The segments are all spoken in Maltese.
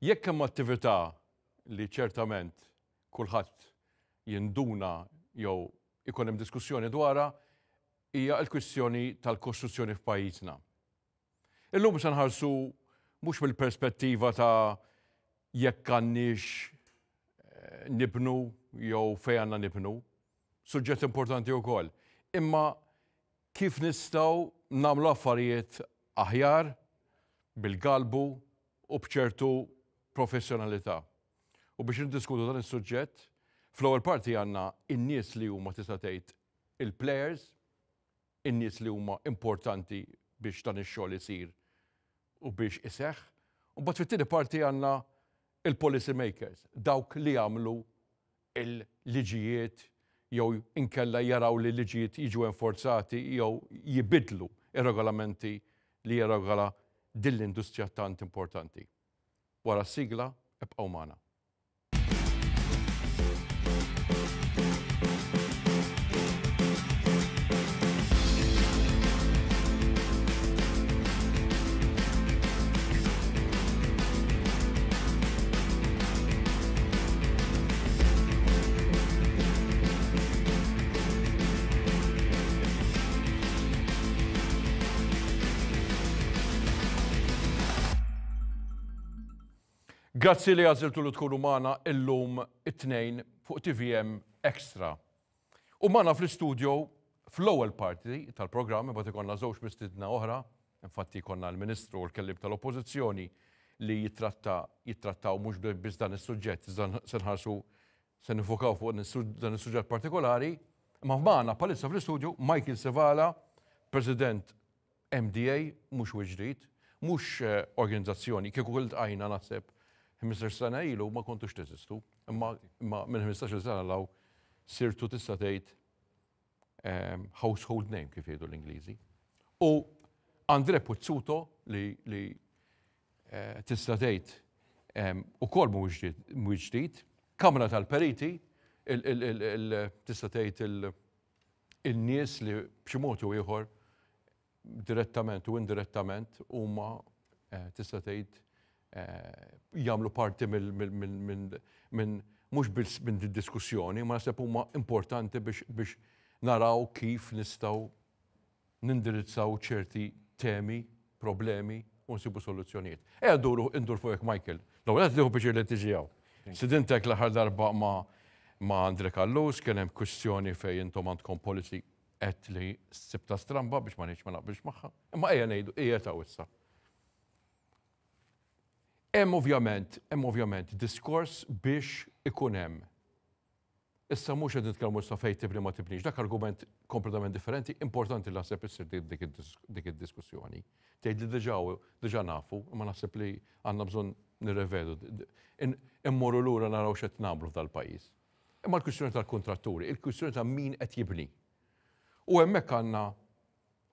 Jekk hemm attività li ċertament kulħadd jinduna jew ikun hemm diskussjoni dwarha, hija l-kwistjoni tal-kostruzzjoni f'pajjiżna. Illum se nħarsu mhux mill-perspettiva ta' jekk għandniex eh, nibnu jew fejn għandna nibnu, suġġett importanti wkoll. Imma kif nistgħu nagħmlu affarijiet aħjar bil-galbu u bċertu professjonalità. U biex niddiskutu dan is-suġġett, fl-ewwel parti għandna in-nies li huma tista' tgħid il-players, in-nies li huma importanti biex dan ix-xogħol isir u biex iseħħ. U bat fit-tieni parti għandna il-policy makers, dawk li jagħmlu il-liġijiet jew inkella jaraw li liġijiet jiġu enforzati jew jibidlu ir-regolamenti li jirregola din l-industrija tant importanti wara sigla ebqaw Mana. Grazzi li għaziltu li tkunu mana illum it-tnejn fuq TVM Extra. U maħna fl-studio fl-ewwel parti tal-programm imbagħad ikonna żewġ mistidna oħra, infatti ikonna l-Ministru u l-kellib tal-Oppożizzjoni li jitratta jittrattaw mhux biss dan is-suġġett, senħarsu se nifokaw fuq dan is-suġġett partikolari, ma maħna palissa fl-studio Michael Sevala, President MDA, mhux wiġrit, mhux eh, organizzazzjoni, kieku kull għajna naħseb 15 sena ilu ma kontux teżistu, imma minn 15 sena law sirtu tista' tgħid ehm, household name kif jgħidu l-Ingliżi. U Andre Pozzuto li li eh, tista' tgħid ehm, ukoll mhuwiex ġdid, Kamra tal-Periti, tista' tgħid il-nies li b'xi mod ieħor direttament u indirettament huma eh, tista' tgħid jagħmlu parti minn mhux minn diskussjoni ma nasib huma importanti biex naraw kif nistgħu nindirizzaw ċerti temi, problemi u nsibu soluzzjonijiet. E għaduru, indur fuq Michael. Law qed tieħu biex li tiġiegħu. Sidintek l-aħħar darba ma' ma' Andre Kallus, kien hemm kwistjoni fejn intom għandkom policy qed li sibta stramba biex ma nix ma naqbilx magħha. Imma ejja ngħidu, ejja ta' issa. Hemm ovvjament, hemm ovvjament diskors biex ikun hemm. Issa mhux qed nitkellmu sa fejn tibni ma tibnix, dak argument kompletament differenti, importanti naħseb issir dik id-diskussjoni. Tgħid li diġà diġà nafu, ma naħseb li għandna bżonn nirrevedu. Immorru lura naraw x'qed nagħmlu f'dal-pajjiż. Imma l-kwistjoni tal-kontratturi, il-kwistjoni ta' min qed jibni. U hemmhekk għandna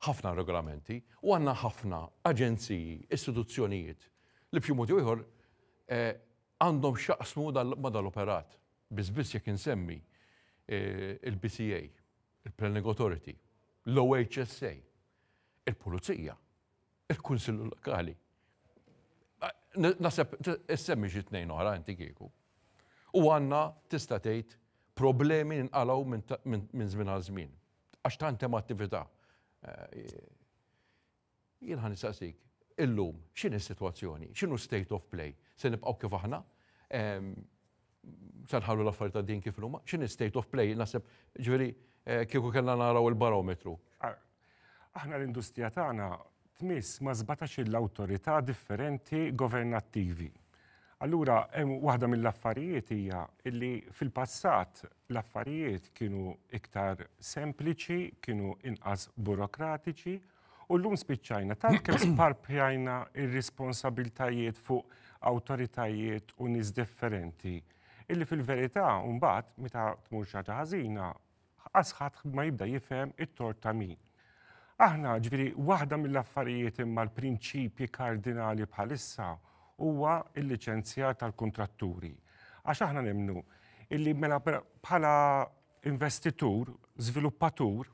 ħafna regolamenti u għandna ħafna aġenziji, istituzzjonijiet li b'xi mod ieħor eh, għandhom xaqsmu ma dal-operat. Biss jekk insemmi eh, il-BCA, il-Planning Authority, l-OHSA, il-Pulizija, il-Kunsill Lokali. Ah, naseb, semmi xi tnejn oħra inti kieku. U għanna tista' tgħid problemi nqalaw minn żmien għal żmien. Għax tant hemm attività. Eh, jien ħanisaqsik, illum, xin is-sitwazzjoni, xinu state of play, se nibqaw kif aħna, sanħallu l-affarijiet ta' din kif huma, xin state of play, naħseb ġifieri eh, kieku kellna naraw il-barometru. Ah, aħna l-industrija tagħna tmiss ma żbatax il awtorità differenti governattivi. Allura, hemm waħda mill-affarijiet hija illi fil-passat l-affarijiet kienu iktar sempliċi, kienu inqas burokratiċi, U l-lum spiċċajna, tal kem sparpjajna il responsabiltajiet fuq autoritajiet u nis differenti. Illi fil-verità, unbat, meta tmur murċaġa ħażina, asħat ma jibda jifhem it-tort ta' min. Aħna ġviri, waħda mill-affarijiet imma l-prinċipji kardinali bħalissa huwa il licenzja tal-kontratturi. Għax aħna nemnu illi mela bħala investitur, sviluppatur,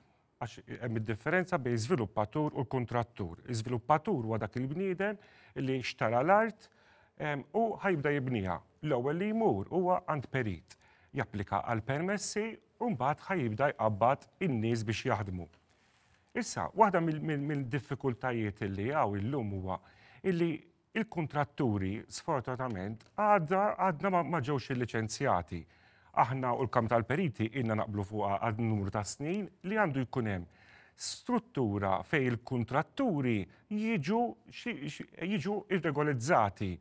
għax hemm id-differenza bejn żviluppatur u kontrattur. Iżviluppatur huwa dak il bniedem li xtara l-art u ħajbda jibniha. L-ewwel li jmur huwa għand perit. Japplika għal permessi u mbagħad ħajibda jqabbad in-nies biex jaħdmu. Issa, waħda mill-diffikultajiet li għaw illum huwa illi il-kontratturi sfortunatament għadna ma ġewx il-liċenzjati. il liċenzjati il aħna u l-kam tal-periti inna naqblu fuqa għad numru ta' snin li għandu jkunem struttura fej il-kontratturi jiġu irregolizzati.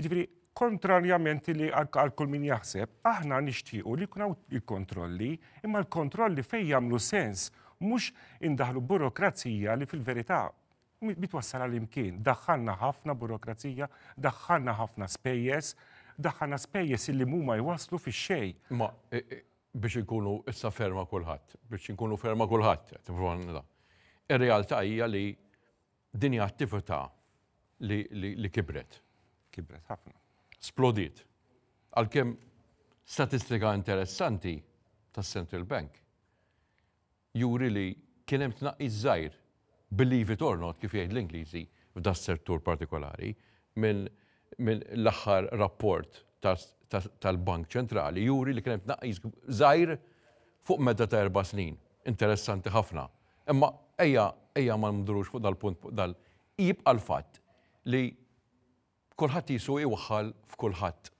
Ġifiri, kontrarjament li għal kull min jaħseb, aħna nixtiequ li kunaw il-kontrolli, imma l-kontrolli fej jamlu sens, mux indaħlu burokrazija li fil-verità bitwassala l imkien Daħħalna ħafna burokrazija, daħħalna ħafna spejjes, daħħana spejjes illi muma jwaslu fi xej. Ma e, e, biex nkunu issa ferma kulħadd, biex nkunu ferma kulħadd, Ir-realtà hija li dinja attività li, li, li kibret. Kibret ħafna. Splodit. Għalkemm statistika interessanti tas Central Bank juri li kien hemm tnaqqis żgħir believe it or not kif jgħid l-Ingliżi f'da settur partikolari minn l-aħħar rapport tal-Bank ċentrali juri li kienet naqis zaħir fuq medda ta' erba' snin. Interessanti ħafna. Imma ejja ejja ma nmdurux fuq dal-punt dal jibqa' l-fatt li kulħadd jisu iwaħħal f'kulħadd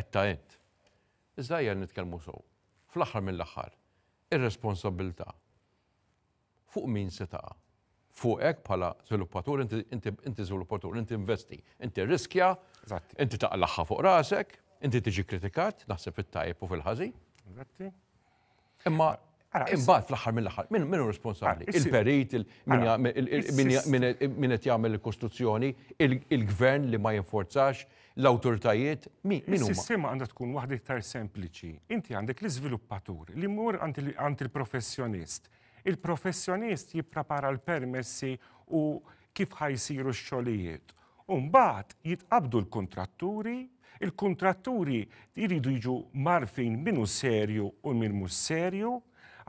qed ta' Iżda ejja nitkellmu sew. Fl-aħħar mill-aħħar, ir-responsabilità fuq min se ta' fuqek bħala sviluppatur, inti sviluppatur, inti investi, inti riskja, inti taqlaħħa fuq rasek, inti tiġi kritikat, naħseb fit-tajb u fil ħazi Imma imbagħad fl-aħħar mill-aħħar, min minn responsabbli? Il-perit, min qed jagħmel il-kostruzzjoni, il-gvern li ma jinforzax, l-awtoritajiet, min huma? Is-sistema għandha tkun waħda iktar sempliċi. Inti għandek l-iżviluppatur li mur għand il-professjonist. l il professjonist il-professjonist jipprapara l-permessi u kif ħajsiru x-xogħlijiet. Umbat jitqabdu l-kontratturi, il-kontratturi jiridu jiġu marfin minu serju u min mhux serju,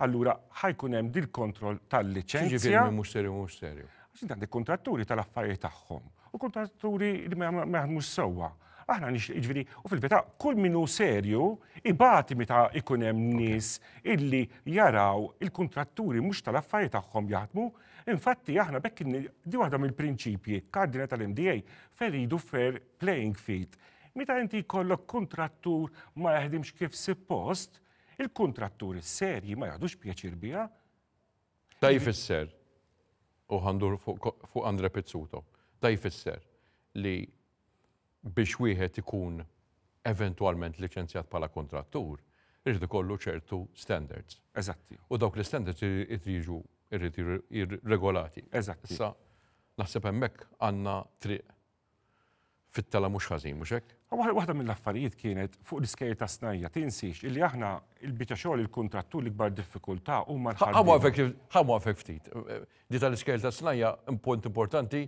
allura ħajkun hemm dil-kontroll tal-liċenzja. Ġifieri minn mhux serju mhux serju. Għax intant kontratturi tal-affarijiet tagħhom u kontratturi li ma jaħdmux sewwa aħna nix iġviri, u fil-beta, kull minu serju, ibati meta ikunem nis illi jaraw il-kontratturi mux tal-affarijiet tagħhom jaħdmu, infatti aħna bekk di waħda il prinċipji kardina tal-MDA feridu fair playing field. Meta inti kollok kontrattur ma jaħdimx kif suppost, il kontrattur serji ma jaħdux pjaċir bija. Ta' jfisser, u għandur fuq Andre Pizzuto, ta' jfisser li biex wieħed ikun eventualment licenzjat bħala kontrattur, irrid ikollu ċertu standards. Eżatti. U dawk l-standards irrid jiġu irrid regolati. Eżatti. Issa naħseb hemmhekk għandna triq fit-tela mhux ħażin mhux hekk? Waħda mill-affarijiet kienet fuq l iskej ta' snajja tinsix illi aħna l biċa xogħol il-kuntrattur l-ikbar diffikultà huma Ħamu effekt ftit. Dita l-iskej ta' snajja punt importanti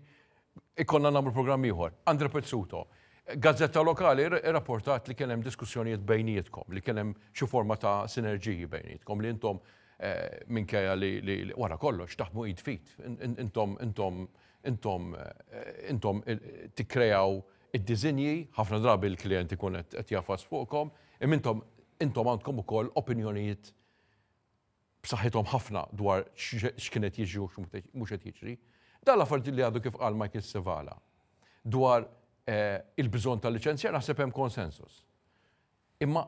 ikonna nagħmlu programm ieħor, Andre Pezzuto. Gazzetta Lokali rapportat li kienem diskussjonijiet bejnietkom, li kienem xi forma ta' sinerġiji bejnietkom, li intom eh, minkejja li wara kollox taħmu id-fit, intom intom intom eh, intom eh, id-dizinji, ħafna drabi l klijenti ikun qed jafas fuqkom, intom intom għandkom ukoll opinjonijiet b'saħħithom ħafna dwar x'kienet jiġu mhux qed jiġri. Dan l-affarijiet li għadu kif qal Michael Sevala dwar Eh, il-bżon tal-licenzja naħseb hemm konsensus. Imma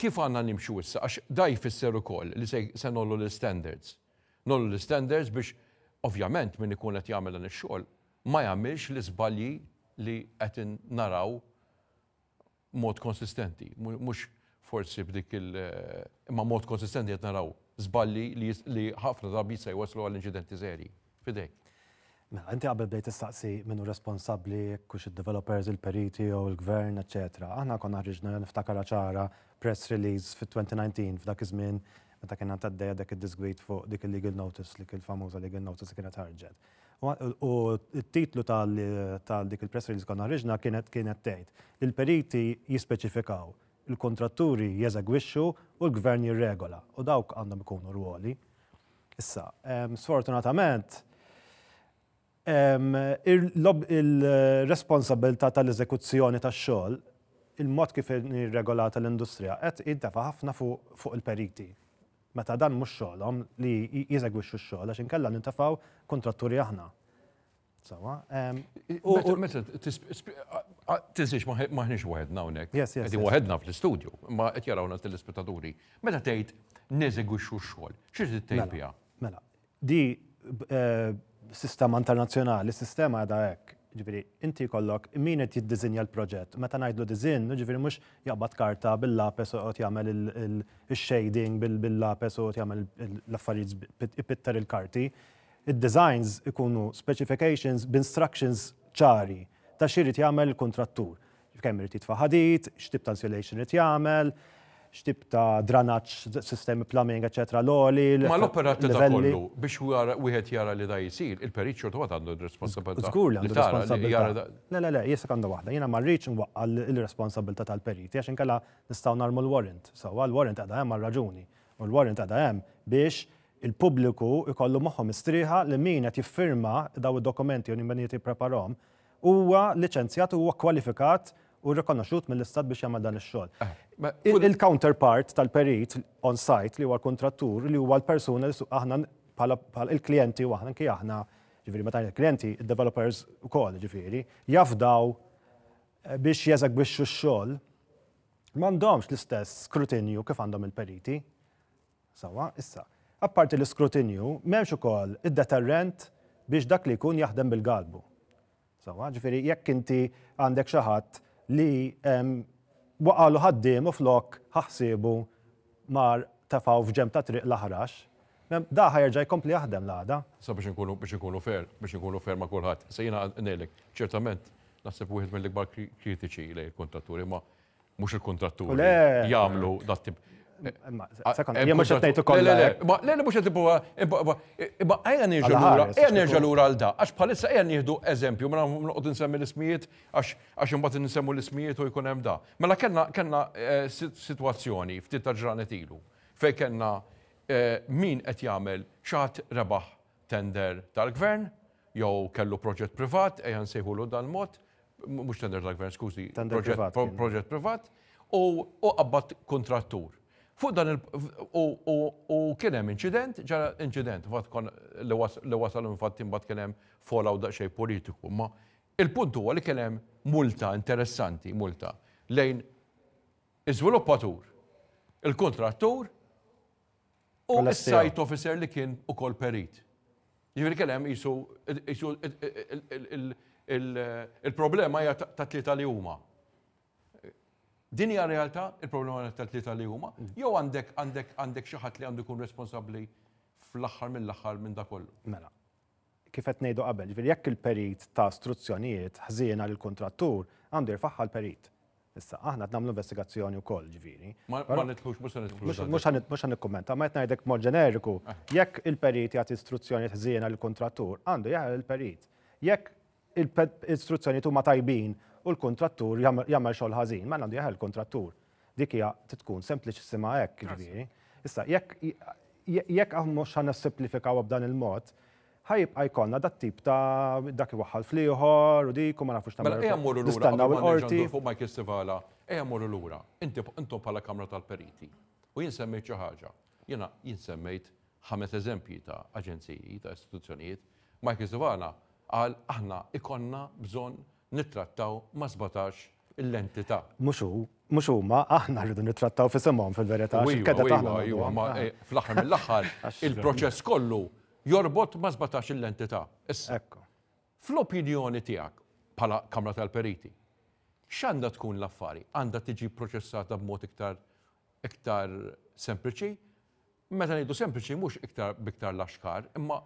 kif għanna nimxu issa? Għax daj fisser ukoll li se nollu l-standards. Nollu l-standards biex ovvjament minn ikun qed jagħmel dan ix-xogħol ma jagħmilx l żbalji li qed naraw mod konsistenti. Mhux forsi b'dik il- eh, imma mod konsistenti qed naraw żballi li ħafna drabi se waslu għall-inċidenti seri. Fidejk. Mela, inti qabel bdejt tistaqsi minnu responsabbli kux id-developers, il-periti u l-gvern, etc. Aħna konna ħriġna niftakar ċara press release fit-2019 f'dak iż-żmien meta kien dejja dak id-disgwit fuq dik il-legal notice li il-famuża legal notice li kienet ħarġet. U t-titlu tal dik il-press release konna ħriġna kienet kienet tgħid il-periti jispeċifikaw, il-kontratturi jeżegwixxu u l-gvern jirregola u dawk għandhom ikunu ruoli. Issa, sfortunatament, il responsabilta tal ezekuzzjoni ta' xogħol il-mod kif regolata l-industrija, qed jintefa' ħafna fuq il-periti. Meta dan mux xogħolhom li jeżegwixxu x-xogħol għax inkella nintefaw kontratturi aħna. Sawa. Meta t-tizix maħniex wahedna unek. Yes, yes. Għedin wahedna fil-studio, ma għet jarawna t telespettaturi. Meta t tgħid neżegwixxu x-xogħol, t-tejt mela, bija? Mela, di sistema internazzjonali, sistema għada hekk. Ġifiri, inti kollok min qed jiddizinja l-proġett. Meta ngħidlu dizin, ġifiri mhux jaqbad karta bil-lapes u qed jagħmel il-shading bil-lapes u qed jagħmel l-affarijiet ipittar il-karti. Id-designs ikunu specifications b'instructions ċari ta' xirid jagħmel il-kontrattur. Kemm irid jitfa' ħadit, x'tib ta' insulation irid jagħmel, xtib ta' dranaċ, sistemi plumbing, ecc. l-oli. Ma l-operatta ta' kollu biex wieħed jara li da' jisir, il perit xortu għad għandu responsabilità. Zgur li għandu responsabilta. Le, le, le, jessa għandu wahda. Jena marriċ nwaqqal il-responsabilità tal perit Jaxin kalla nistaw narmu l-warrant. Sawa l-warrant għadha hemm għal-raġuni. U l-warrant għadha hemm biex il-pubbliku ikollu moħħom istriħa li min qed jiffirma daw id-dokumenti u nimbenijiet jippreparhom huwa liċenzjat u huwa kwalifikat u rikonoxxut mill-istat biex jagħmel dan ix-xogħol. Ah, il-counterpart tal-perit on site li huwa kontrattur li huwa l-persuna li aħna bħala il-klijenti u aħna kien aħna ġifieri meta il-klijenti id-developers ukoll ġifieri jafdaw eh, biex jeżegwixxu x-xogħol m'għandhomx l-istess skrutinju kif għandhom il-periti. Sawa, issa. Apparti l-iskrutinju, m'hemmx ukoll id-deterrent biex dak li jkun jaħdem bil-galbu. Sawa, ġifieri jekk inti għandek xi ħadd li waqalu u flok ħaxsibu mar tafaw fġem ta' triq laħrax. Da ħajerġa jkompli jaħdem l-għada. Sa biex nkunu biex nkunu fer, biex nkunu fer ma' kulħadd. Sejna nelek, ċertament, naħseb wieħed mill-ikbar kritiċi li kontratturi ma' mhux il-kontratturi jagħmlu dat Sekond, jemma xetnejt u kolla. Le, le, mux jtibuwa, imma għajja nirġalura, għajja nirġalura għal da, għax palissa għajja nirġu eżempju, mela nqod nsemmi l-ismijiet, għax imbat nsemmu l-ismijiet u jkun hemm da. Mela kena eh, situazzjoni ftit ta' ġranet ilu, fej kena eh, min qed jagħmel xaħat rebaħ tender tal-gvern, jew kellu proġett privat, ejja nsejħulu dal-mod, mux tender tal-gvern, skużi, proġett privat, u qabbat kontrattur Fuq dan u kien hemm inċident, ġara inċident, fat kon li wasal infatti bat kien hemm fallout daqsxejn politiku, ma il-punt huwa li kien hemm multa interessanti, multa lejn iżviluppatur, il-kontrattur u s-site officer li kien ukoll perit. Jiġifieri kien hemm isu il-problema hija ta' tlieta li huma Din hija realtà il-problema tal-tlieta li huma, mm. jew għandek għandek għandek xi ħadd li għandu jkun responsabbli fl-aħħar mill-aħħar minn da kollu. Mela. Kif qed ngħidu qabel, jekk il-perit ta' struzzjonijiet ħżiena lill kontrattur għandu jirfaħħa l-perit. Issa, aħna nagħmlu investigazzjoni u koll ġviri. Ma nitħux, mux nitħux. Mux nikkommenta, ma jtnajdek mod ġeneriku. Eh. Jekk il-perit jgħat istruzzjoni tħżiena l kuntrattur għandu jgħal il-perit. Jekk il-istruzzjoni tu ma tajbin u l-kontrattur jagħmel xogħol ħażin, ma għandu jaħel kontrattur. Dik hija titkun sempliċissima hekk ġifieri. Issa jekk jekk mhux ħana simplifikaw b'dan il-mod, ħajibqa' jkollna dat tip ta' dak iwaħħal fl-ieħor u dik u ma nafux ta' Mela ejja mmorru lura l-qorti. Fuq Mike Stivala, ejja mmorru lura. Inti intom bħala Kamra tal-Periti. U jien semmejt xi ħaġa. Jiena jinsemmejt semmejt ħames eżempji ta' aġenziji, ta' istituzzjonijiet. Mike Stivala qal aħna ikonna bżonn nittrattaw ma' 17 l-entità. Muxu, muxu huma aħna rridu nittrattaw fi semhom fil-verità. X'kedha taħna. Iwa, ma ah. eh, fl-aħħar mill-aħħar il-proċess kollu jorbot ma' 17 l-entità. Issa. Fl-opinjoni tiegħek bħala Kamra tal-Periti, x'għandha tkun l-affari? Għandha tiġi proċessata b'mod iktar iktar sempliċi? Meta ngħidu sempliċi mhux iktar biktar laxkar, imma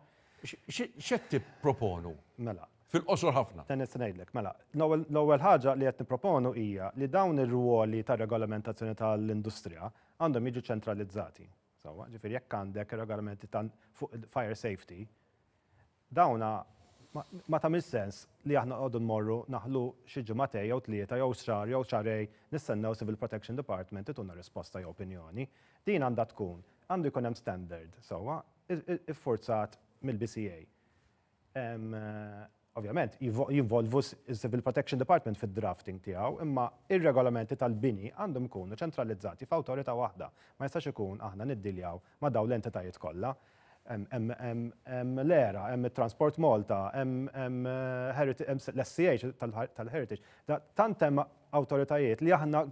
x'qed tipproponu? Mela, Fil-qosor ħafna. Ten ngħidlek, mela, l-ewwel ħaġa li qed nipproponu hija li dawn ir-ruoli ta' regolamentazzjoni tal-industrija għandhom jiġu ċentralizzati. Sawa, ġifier jekk għandek regolamenti ta' fire safety, dawna ma ta' sens li aħna għodun morru naħlu xi matej jew tlieta jew xar jew xarej nistennew Civil Protection Department ituna risposta jew opinjoni. Din għandha tkun għandu jkun hemm standard sewwa iffurzat mill-BCA ovvjament, jivolvu Civil Protection Department fil-drafting tijaw, imma il-regolamenti tal-bini għandhom ikunu ċentralizzati f'autorita waħda. Ma jistax ikun aħna niddiljaw ma daw l-entitajiet kollha. Hemm l-era, hemm transport Malta, eh, hemm l-SCH tal-Heritage. Tant hemm autoritajiet li aħna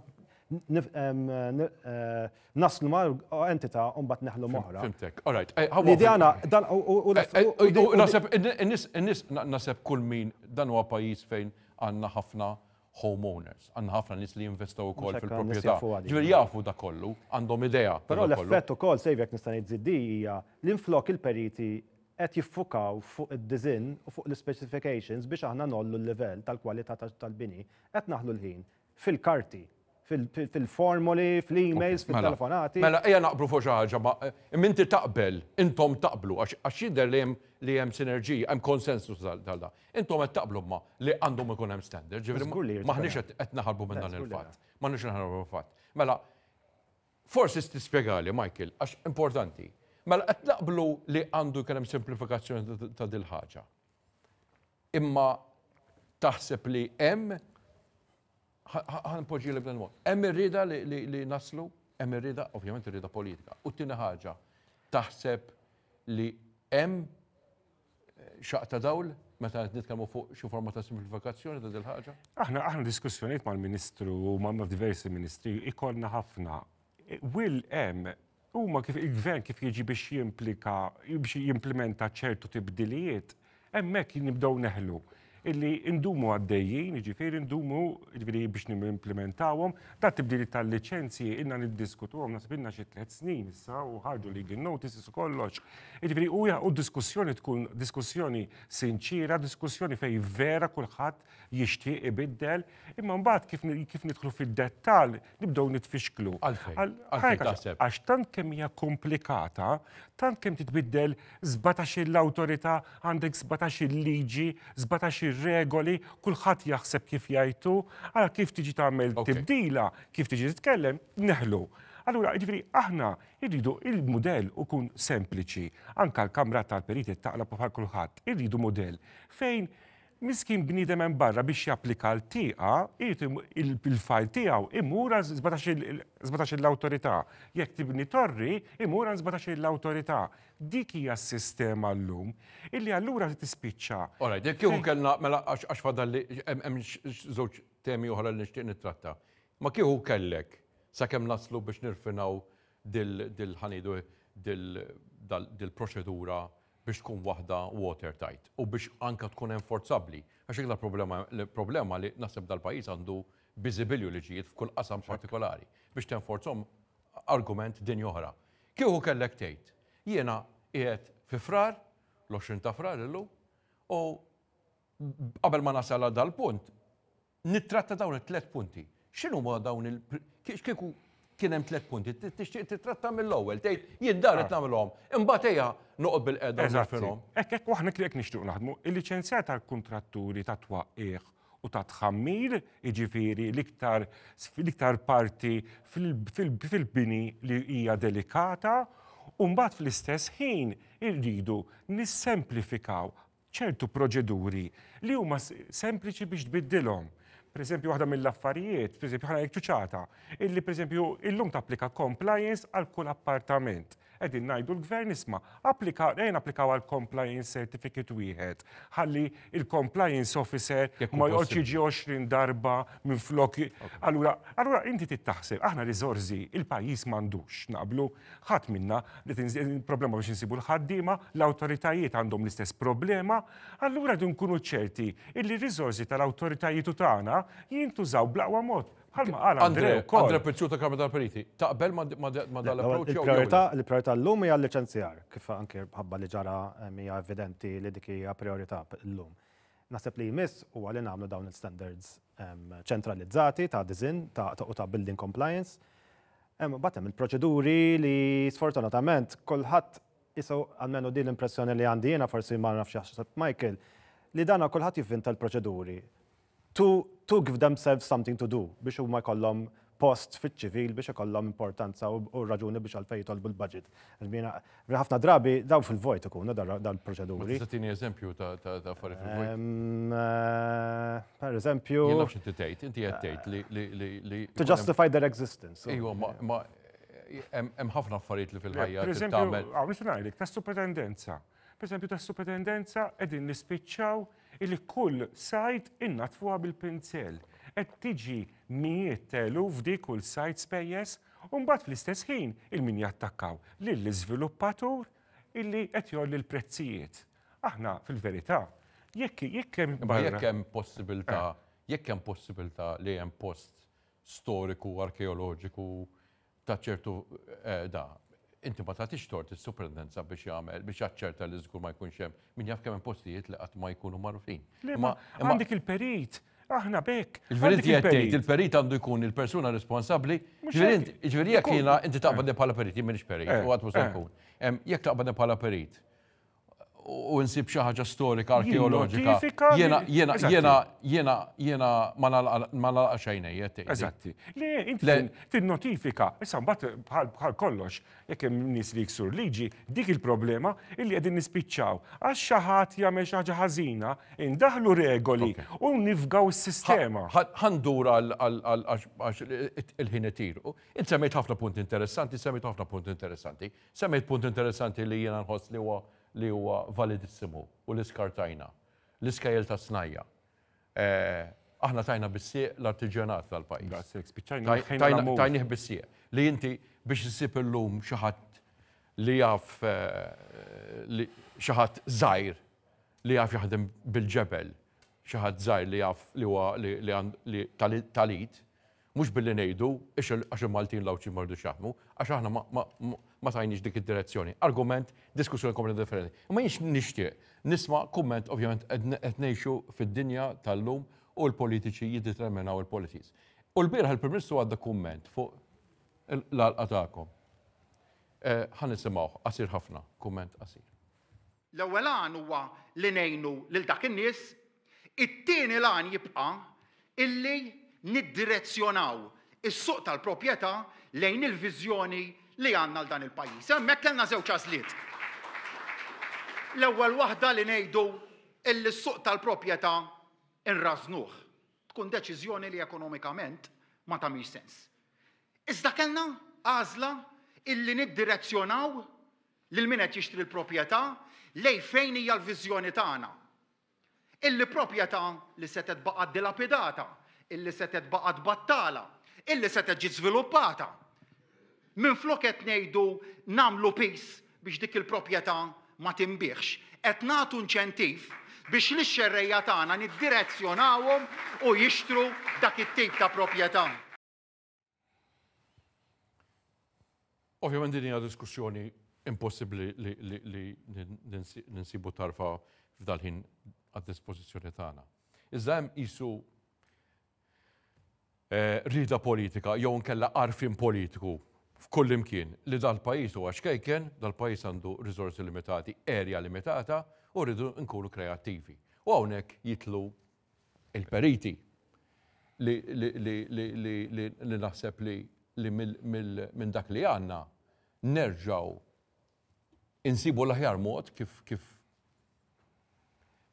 Eh, eh, naslu ma entita unbat neħlu moħra. Fimtek, all right. Eh, Lidjana, dan u Naseb, naseb kull min dan huwa pajis fejn għanna ħafna homeowners, għanna ħafna nis li investaw ukoll fil propieta Ġifieri jafu da kollu, għandhom idea. Però l-effett ukoll sejvek nista' ngħid hija l-inflok il-periti qed jiffukaw fuq id-dizin u fuq l-specifications biex aħna nollu l-level tal-kwalità tal-bini qed naħlu l-ħin fil-karti fil-formuli, fil-emails, mela. fil-telefonati. Mela, eja naqbru fuq xaħġa, ma eh, minti taqbel, intom taqblu, għax jider li jem li jem sinerġija, jem konsensus tal-da. Intom qed taqblu ma li għandhom ikun hemm standard, ġifieri maħniex qed naħarbu minn dan il-fatt. Maħniex naħarbu fatt. Mela, forsi tispjegali, Michael, għax importanti. Mela qed naqblu li għandu jkun hemm simplifikazzjoni ta' dil ħaġa. Imma taħseb li hemm ħan poġi l mod. Hemm irrida li naslu, hemm irrida, ovvjament irrida politika. U t-tina ħagġa, taħseb li hemm eh, xaqta dawl meta qed nitkellmu fuq xi forma ta' simplifikazzjoni ta' dil-ħaġa? Aħna aħna ma' mal-Ministru u ma' diversi ministri ikollna ħafna. Eh, will hemm huma kif il-gvern kif jieġi biex jimplika biex jimplementa ċertu tibdilijiet, hemmhekk nibdew neħlu illi indumu għaddejjien, ġifiri indumu ġifiri biex nimplementawhom, ta' tibdili tal-licenzji inna niddiskutu għom, nasib inna xie tliet snin issa u ħarġu li għin notices u kollox. Ġifiri u u diskussjoni tkun diskussjoni sinċira, diskussjoni fej vera kulħadd jixtieq ibiddel, imma mbaħt kif kif nidħlu fid-dettall nibdew nitfixklu. Għalfejn, għax tant kemm hija komplikata, tant kemm titbiddel 17 l-awtorità, għandek 17 liġi, 17 regoli kulħadd jaħseb kif jajtu, għal kif tiġi tagħmel tibdila, kif tiġi titkellem, neħlu. Allura, ġifri, aħna irridu il-modell u kun sempliċi, anka l-kamra tal-periti taqla bħal kulħadd, irridu modell fejn miskin bnidem hemm barra biex japplika l-tieqa, il-fajl tiegħu imura 17 l-awtorità. Jekk tibni torri, imura 17 l-awtorità. Dik hija s-sistema llum illi allura tispiċċa. Ora, jekk kieku kellna mela għax fadalli hemm żewġ temi oħra li nixtieq nittratta. Ma kieku kellek sakemm naslu biex nirfinaw dil-ħanidu dil-proċedura dil biex tkun waħda watertight u biex anka tkun enforzabli. Għax ikla problema li naħseb dal-pajjiż għandu li liġijiet f'kull qasam partikolari biex tenforzom argument din joħra. Kieku kellek tgħid, jiena qiegħed fi frar, l-20 ta' frar illu, u qabel ma nasal dal-punt, nittratta dawn it-tlet punti. X'inhuma ma dawn il kieku kien hemm tliet punti, tixtieq titratta mill-ewwel, tgħid jien dar qed ah. nagħmilhom, imbagħad ejja noqgħod bil-qeda nirfinhom. Hekk hekk waħna kien qed nixtieq naħdmu, il-liċenzjat tal-kuntratturi ta' twaqqih u ta' tħammir iġifiri l-iktar parti fil-bini li hija delikata u mbagħad fl-istess ħin irridu nissemplifikaw ċertu proċeduri li huma sempliċi biex tbiddilhom per eżempju, waħda mill-affarijiet, per eżempju, ħana ċuċata, illi per eżempju, illum tapplika compliance għal kull appartament. Edin najdu l-gvern isma, applika, rejn applikaw għal-compliance certificate wieħed, ħalli il-compliance officer ma joċiġi 20 darba minn flokki. Allura, allura inti tittaħseb, aħna rizorzi, il-pajis mandux, naqblu, ħat minna, li problema biex nsibu l-ħaddima, l-autoritajiet għandhom l-istess problema, allura dun kunu ċerti, il-rizorzi tal-autoritajiet u tagħna jintużaw blaqwa mod Andre, Andre Pizzju ta' Kamra Periti, taqbel ma dal-approċ Il-priorità l-lum hija l-licenzjar, kif anke ħabba li ġara eh, mija evidenti li dik hija priorità l-lum. Naseb li jmiss huwa li nagħmlu dawn il-standards ċentralizzati ta' dizin ta' u ta' building compliance. Batem il-proċeduri li sfortunatament kolħadd jisaw għalmenu din l-impressjoni li għandi jiena, forsi ma nafx Michael li dana kolħat jivvinta l-proċeduri to, to give themselves something to do biex huma jkollhom post fiċ-ċivil biex ikollhom importanza u raġuni biex għalfej jitolbu l-budget. ħafna drabi daw fil-vojt ikunu dal-proċeduri. Tini eżempju ta' affarijiet fil-vojt. Eh, per eżempju. Jena xinti tgħid, inti qed li. To justify their existence. Iwa, ma hemm ħafna affarijiet li fil-ħajja. Per eżempju, għaw nixinajlik, ta' superintendenza. Per eżempju, ta' superintendenza edin nispiċċaw illi kull sajt innatfuha bil-pinzel. Et tiġi mijiet telu f'di kull sajt spejjes u mbagħad fl-istess ħin il-min jattakkaw lill-iżviluppatur illi qed jolli l-prezzijiet. Aħna fil-verità jekk jekkem. hemm jekk hemm possibilità eh. jekk hemm possibilità li hemm post storiku, arkeoloġiku ta' ċertu eh, da inti ma tagħtix tort is-suprendenza biex jagħmel biex jaċċerta li żgur ma jkunx hemm min jaf kemm postijiet li qatt ma jkunu magħrufin. Ma għandek il-perit, aħna bekk. Il-verit jgħid il-perit għandu jkun il-persuna responsabbli. Ġverija jekk jiena inti taqbad bħala perit, jien perit, eh, u għad mhux eh. jkun. Jekk taqbad bħala perit, u nsib xi ħaġa storika, arkeoloġika. Jiena jiena jiena ma nalqa' xejnejjed. Eżatti. Le, inti tinnotifika, issa mbagħad bħal kollox, jekk hemm nies li jiksur liġi, dik il-problema illi qegħdin nispiċċaw. Għax xi ħadd jagħmel xi ħaġa ħażina, indaħlu regoli u nifgaw is-sistema. Ħandur għax il-ħin itiru. Int semmejt ħafna punt interessanti, semmejt ħafna punt interessanti. Semmejt punt interessanti li jiena nħoss li huwa li huwa validissimu u l iskartajna l-iskajel ta' snajja. Eh, aħna tajna bissieq l-artiġjanat tal-pajis. Tajnih bissieq li inti biex nsib illum xaħat li jaf eh, xaħat zaħir li jaf jaħdem bil-ġebel, xaħat zaħir li jaf li huwa li talit, mux billi nejdu, ix għax il-Maltin lawċi mardu xaħmu, għax aħna ma ma tajniex dik id-direzzjoni. Argument, diskussjoni kompleta differenti. Ma jiex nixtieq nisma' kumment ovvjament qed ngħixu fid-dinja tal-lum u l-politiċi jiddeterminaw il politiċi U l-birħ il-Permissu għadda kumment fuq l għatakom Għan eh, nisimaw, għasir ħafna, komment qasir. L-ewwel għan huwa li ngħinu lil dak in-nies, it-tieni lan jibqa' illi niddirezzjonaw is-suq tal-proprjetà lejn il-viżjoni li għanna l-dan il-pajis. Hemmhekk kellna żewġ għażliet. L-ewwel waħda li ngħidu s suq tal-proprjetà inrażnuh. Tkun deċiżjoni li ekonomikament ma tagħmilx sens. Iżda kellna għażla illi niddirezzjonaw lil min qed jixtri l-proprjetà lej fejn hija l-viżjoni tagħna. Illi proprjetà li se titbaqa' dilapidata, illi se titbaqa' battala, illi se tiġi żviluppata Minn floket qed ngħidu namlu pis biex dik il-proprjetà ma timbiħx. Qed nagħtu inċentiv biex li xerreja tagħna niddirezzjonawhom u jixtru dak it-tip ta' proprjetà. Ovvjament din hija diskussjoni impossibbli li ninsibu tarfa f'dalħin għad-dispożizzjoni tagħna. Iżda hemm isu eh, rida politika jew nkella arfin politiku f'kull imkien li dal-pajis u għaxkejken, dal-pajis għandu rizorsi limitati, erja limitata, u rridu nkunu kreativi. U għawnek jitlu il-periti li naħseb li minn dak li għanna nerġaw insibu l-ħjar mod kif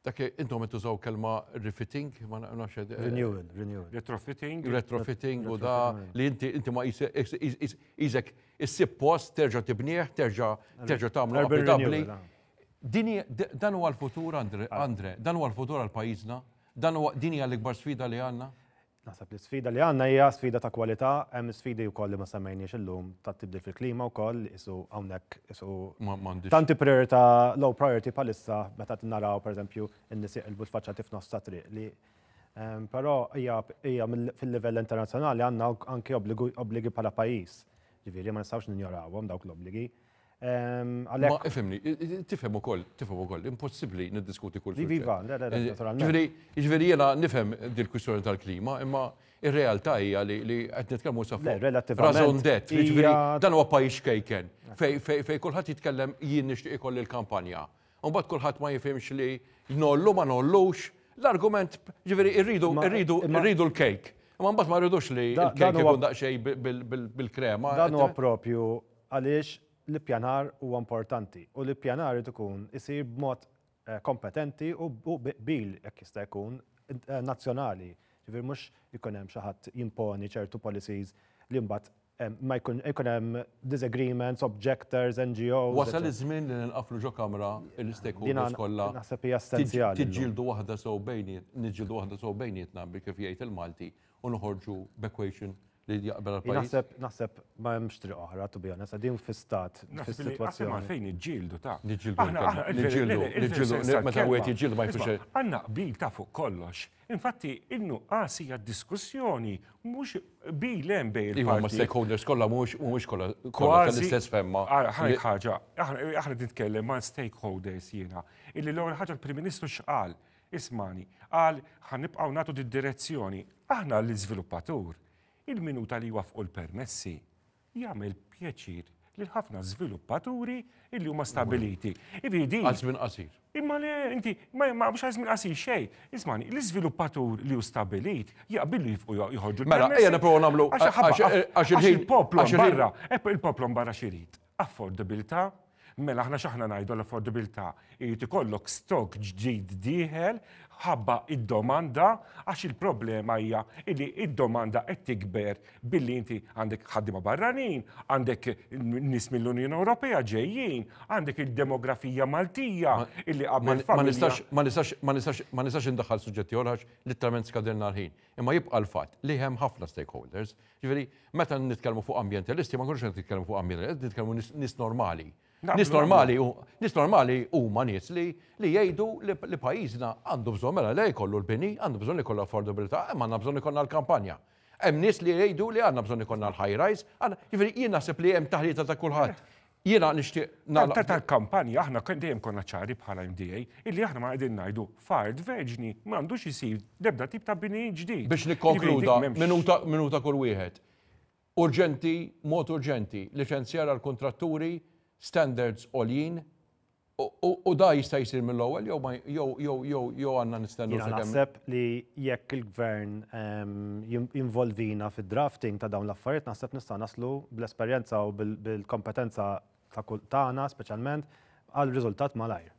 Dak intom tużaw kelma refitting, ma nafx Renewal, renewal. Retrofitting. Retrofitting u da li inti inti ma isek issib post, terġa tibnieh, terġa terġa tagħmel abitabli. Dini dan huwa l-futur Andre, dan huwa l-futur għal pajjiżna, dan huwa dini għall-ikbar sfida li għandna. Nasab li sfida li għanna hija sfida ta' kwalità, hemm sfidi wkoll li ma semmejniex illum ta' tibdil fil-klima wkoll isu hawnhekk isu tanti priorità low priority palissa meta tinnaraw pereżempju in-nisiq il-bulfaċċa tifnos ta' triq li ehm, però hija fil-livell internazzjonali għandna anke obbligi bħala pajjiż. Ġifieri ma nistgħux ninjorawhom dawk l-obbligi. Ehm, ma ifimni, tifhem ukoll, tifhem ukoll, impossibbli niddiskuti kull suġġett. Viva, eh, naturalment. Ġifieri jiena nifhem dil-kwistjoni tal-klima, imma il realtà hija li qed nitkellmu sa fuq. Razon det, ġifieri dan huwa pajjiż kejken eh. fej kulħadd jitkellem jien nixtieq ikoll il-kampanja. Mbagħad kulħadd ma jifhimx li nollu ma nollux, l-argument ġifieri irridu irridu l-kejk. Ma mbagħad ma rridux li l-kejk ikun daqsxejn bil-krema. Dan huwa propju għaliex l-pjanar huwa importanti u l-pjanar ikun isir b'mod eh, kompetenti u bil jekk jista' jkun eh, nazzjonali. Ġifier mhux ikun hemm xi ħadd jimponi ċertu policies li mbagħad eh, ma jkun hemm disagreements, objectors, NGOs. Wasal iż-żmien li nqaflu ġo kamra l-stakeholders kollha. Naħseb hija essenzjali. Tiġġieldu waħda sew bejniet, niġġieldu waħda sew bejnietna kif jgħid il-Malti u noħorġu b'equation li jaqbel għal pajis Naħseb, naħseb ma hemmx triq oħra, to be honest, fistat, fistituazzjoni. sitwazzjoni Ma fejn iġildu ta' niġġieldu iġildu, niġġieldu meta wieħed iġildu ma jfux. Għandna bil ta' fuq kollox. Infatti, innu ah, għasija diskussjoni mhux bil hemm bej Iħu iva, ma stakeholders kolla, mux u kolla, kolla, kollha tal-istess femma. Ah, ħaġa, aħna nitkellem ma' stakeholders jiena. Illi l-ewwel ħaġa l-Prim Ministru x'qal, ismani, qal ħanibqgħu natu di direzzjoni. Aħna l-iżviluppatur il-minuta li wafqu l-permessi jagħmel pjaċir lil ħafna żviluppaturi illi huma stabiliti. Ividi. Għal żmien qasir. Imma le inti ma mhux għal żmien qasir xejn. Ismani, l-iżviluppatur li hu stabilit jaqbil jifqu joħorġu. Mela, ejja nipprova nagħmlu għax il-poplu barra, eh, il-poplu barra xirid. Affordabilità, Mela aħna xaħna najdu l-affordabilità jrid ikollok stok ġdid dieħel ħabba id-domanda għax il-problema hija li id-domanda qed tikber billi inti għandek ħaddima barranin, għandek nies mill-Unjoni Ewropea ġejjin, għandek il-demografija Maltija illi qabel ma nistax ma nistax ma nistax ma nistax indaħħal suġġetti għax litterament skaderna l-ħin. Imma jibqa' l-fatt li hemm ħafna stakeholders. Ġifieri meta nitkellmu fuq ambjentalisti ma nkunx nitkellmu fuq ambjentalisti, nitkellmu nis normali. Nis normali u nis normali huma nies li li jgħidu li pajjiżna għandu bżonn mela lej kollu l-bini, għandu bżonn li kollu affordabilità, imma għandna bżonn ikollna l-kampanja. Hemm nies li jgħidu li għandna li kollu l-high rise, jiġifieri jien naħseb li hemm taħrieta ta' kulħadd. Jiena nixtieq nagħlaq. Ta' kampanja aħna dejjem konna ċari bħala MDA illi aħna ma qegħdin ngħidu veġni, verġni m'għandux isir debda tip ta' bini ġdid. Biex jiġifieri nikkonkluda minuta minuta kull wieħed. Urġenti, mod urġenti, liċenzjar għal kontratturi standards olin u da jista' jsir mill-ewwel jew jew jew jew għandna nistennu Naħseb li jekk il-gvern involvina fid-drafting ta' dawn l-affarijiet naħseb nista' naslu bl-esperjenza u bil-kompetenza ta' kultana speċjalment għal riżultat malajr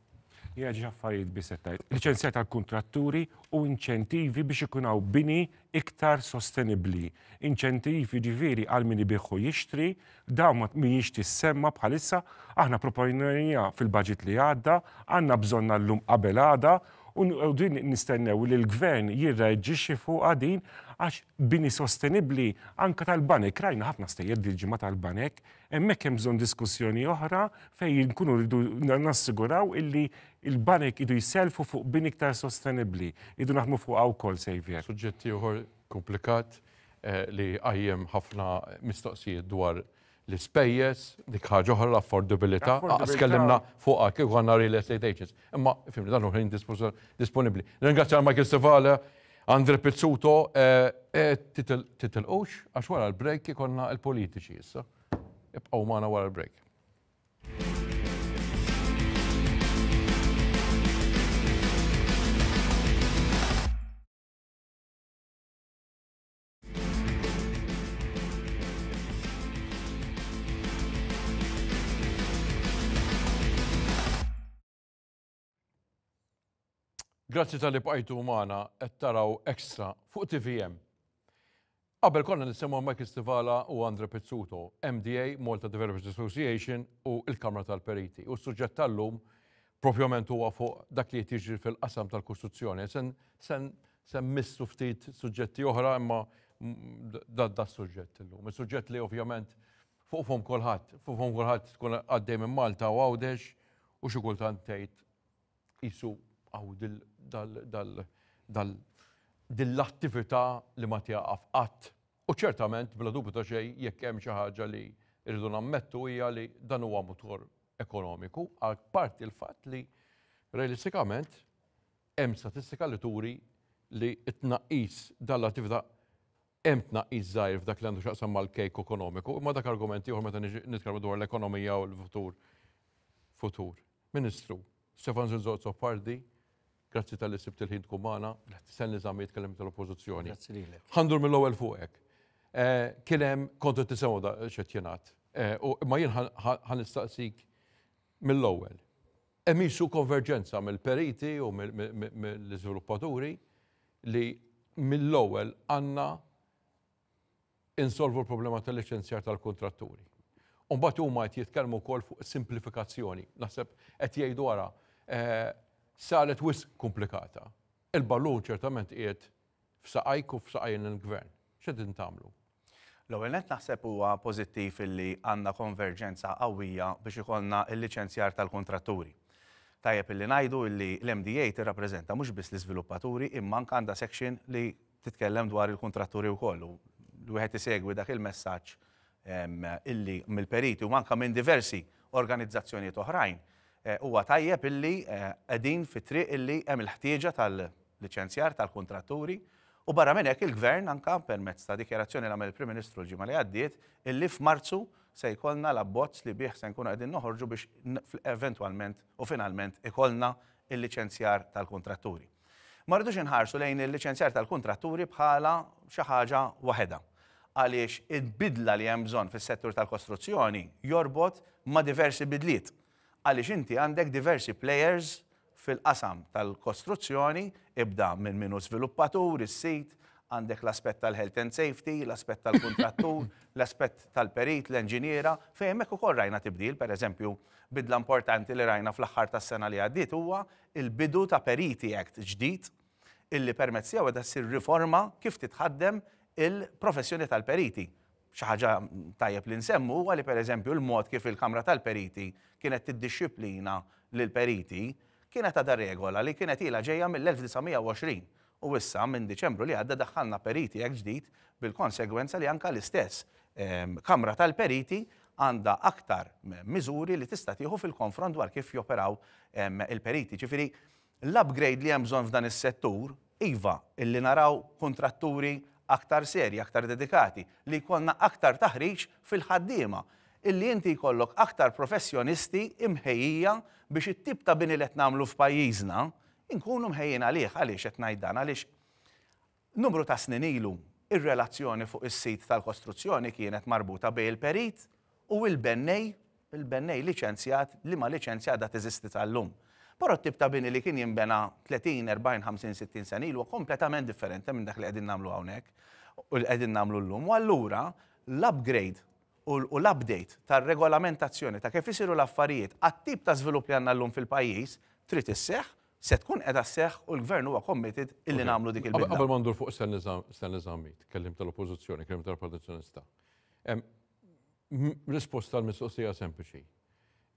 jgħagġi ħaffariet bisettajt. Licenzjat għal kontratturi u inċentivi biex ikunaw bini iktar sostenibli. Inċentivi ġiviri għal mini biħu jixtri, daw jishti s semma bħalissa, aħna proponija fil baġit li għadda, għanna bżonna l-lum qabel għada, U din nistennew li l-gvern jirra jirreġġixxi fuq għadin għax bini sostenibli anka tal-banek. Rajna ħafna stejjed dil ġimma tal-banek, emmek hemm bżonn diskussjoni oħra fej nkunu rridu nassiguraw illi il-banek idu jselfu fuq bini ktar sostenibli. Idu naħmu fuq għaw kol sejvjer. Suġġetti uħor komplikat eh, li għajjem ħafna mistoqsijiet dwar l-spejjes, dik ħaġa oħra l-affordabilità, għaskellimna fuqa kif għanna real estate agents. Imma, fimni, dan uħrin disponibli. Ringrazzjar Michael Stivala, Andre Pizzuto, eh, eh, titil għax wara l-break konna l-politiċi jissa. Ibqaw maħna wara l-break. Grazzi tal-li bqajtu umana qed taraw ekstra fuq TVM. Qabel konna nisimu Mike Stivala u Andre Pizzuto, MDA, Malta Developers Association u il-Kamra tal-Periti. U s-suġġett tal-lum propjament huwa fuq dak li jtiġri fil-qasam tal kostruzzjoni Sen, sen, sen ftit suġġetti oħra imma da da suġġett illum. Il-suġġett li ovvjament fuq fom kolħat, fuq fom kolħat tkun għaddej minn Malta u għawdex u xikultant tgħid isu għaw dill attività li ma tjaqaf qatt. U ċertament, bla dubu ta' xejn, jekk hemm xi ħaġa li rridu nammettu hija li dan huwa motor ekonomiku, għal parti l-fatt li realistikament hemm statistika li turi li t-tnaqqis dal-attività hemm tnaqqis żgħir f'dak li għandu x'aqsam mal-kejk ekonomiku, Ma dak argumenti oħra meta nitkellmu dwar l-ekonomija u l-futur. Futur. Ministru, Stefan Zilzozzo Pardi Grazzi tal-li sibt il-ħin kumana, sen li zammi jitkellem tal-oppozizjoni. Grazzi li Għandur mill-ewel fuqek. Eh, Kienem kontu t-semu da xetjenat. Eh, Ma jien għan istaqsik mill-ewel. Emissu konverġenza mill-periti u mill-izviluppaturi li mill-ewel għanna insolvu l-problema tal-licenzjar tal-kontratturi. Un-bat u qed jitkellmu kol fuq simplifikazzjoni. Naseb, qed jgħidu wara eh, saret wis komplikata. Il-ballun ċertament qiegħed f'saqajk u f'saqajn il-gvern. X'qed intamlu? L-ewwel net naħseb huwa pożittiv illi għandna konverġenza qawwija biex ikollna l-liċenzjar tal-kontratturi. Tajjeb illi ngħidu illi l-MDA tirrappreżenta mhux biss l-iżviluppaturi imma anke għandha section li titkellem dwar il-kontratturi wkoll. Wieħed isegwi dak il-messaġġ ehm, illi mill-periti u manka minn diversi organizzazzjonijiet oħrajn Eh, huwa tajjeb illi eh, qegħdin fi triq illi hemm il-ħtieġa tal-liċenzjar tal-kontratturi u barra minn hekk il-gvern anka permezz ta' dikjarazzjoni l il-Prim Ministru l-ġimgħa li għaddiet illi f'Marzu se jkollna l-abbozz li bih se nkunu qegħdin noħorġu biex eventwalment u finalment ikollna il-liċenzjar tal-kontratturi. Ma rridux inħarsu lejn il-liċenzjar tal-kontratturi bħala xi ħaġa waħedha għaliex id-bidla li hemm bżonn fis-settur tal-kostruzzjoni jorbot ma' diversi bidliet għaliex inti għandek diversi players fil-qasam tal-kostruzzjoni, ibda minn minu sviluppatur, is-sit, għandek l-aspett tal-health and safety, l-aspett tal-kontrattur, l-aspett tal-perit, l-enġiniera, fejmek u korrajna rajna tibdil, per eżempju, bidla importanti li rajna fl-axħar tas sena li għaddit huwa il-bidu ta' Periti Act ġdid illi permezzjaw għedha sir riforma kif titħaddem il-professjoni tal-periti xaħġa tajjeb li nsemmu huwa li pereżempju l-mod kif il-Kamra tal-Periti kienet tiddisciplina lill periti kienet għadha regola li kienet ilha ġejja mill-1920 u issa minn Diċembru li għadda daħħalna periti jekk ġdid bil-konsegwenza li anka l-istess ehm, Kamra tal-Periti għanda aktar ehm, miżuri li tista' tieħu fil-konfront dwar kif joperaw ehm, il-periti. Ġifieri l-upgrade li hemm bżonn f'dan is-settur iva illi naraw kontratturi aktar seri, aktar dedikati, li jkollna aktar taħriġ fil-ħaddiema, illi inti jkollok aktar professjonisti imħejjija biex it-tip ta' bini li nagħmlu f'pajjiżna inkunu mħejjin għalih għaliex qed ngħid dan għaliex numru ta' snin ilu ir-relazzjoni fuq is-sit tal-kostruzzjoni kienet marbuta bej il-perit u il-bennej, il-bennej liċenzjat li ma liċenzjat da teżisti tal-lum. Però tip ta' bini li kien jinbena 30, 40, 50, 60 sani huwa kompletament differenti minn dak li qegħdin nagħmlu hawnhekk u li qegħdin nagħmlu llum. U allura l-upgrade u l-update tar-regolamentazzjoni ta' kif isiru l-affarijiet għat-tip ta' żvilupp li l llum fil-pajjiż trid isseħħ se tkun edha seħ u l-gvern huwa committed illi namlu dik il-bidla. Qabel mandur fuq fuq sen nizamit kellim tal-oppożizzjoni, kellim tal-partizzjonista. Risposta l-mistoqsija sempliċi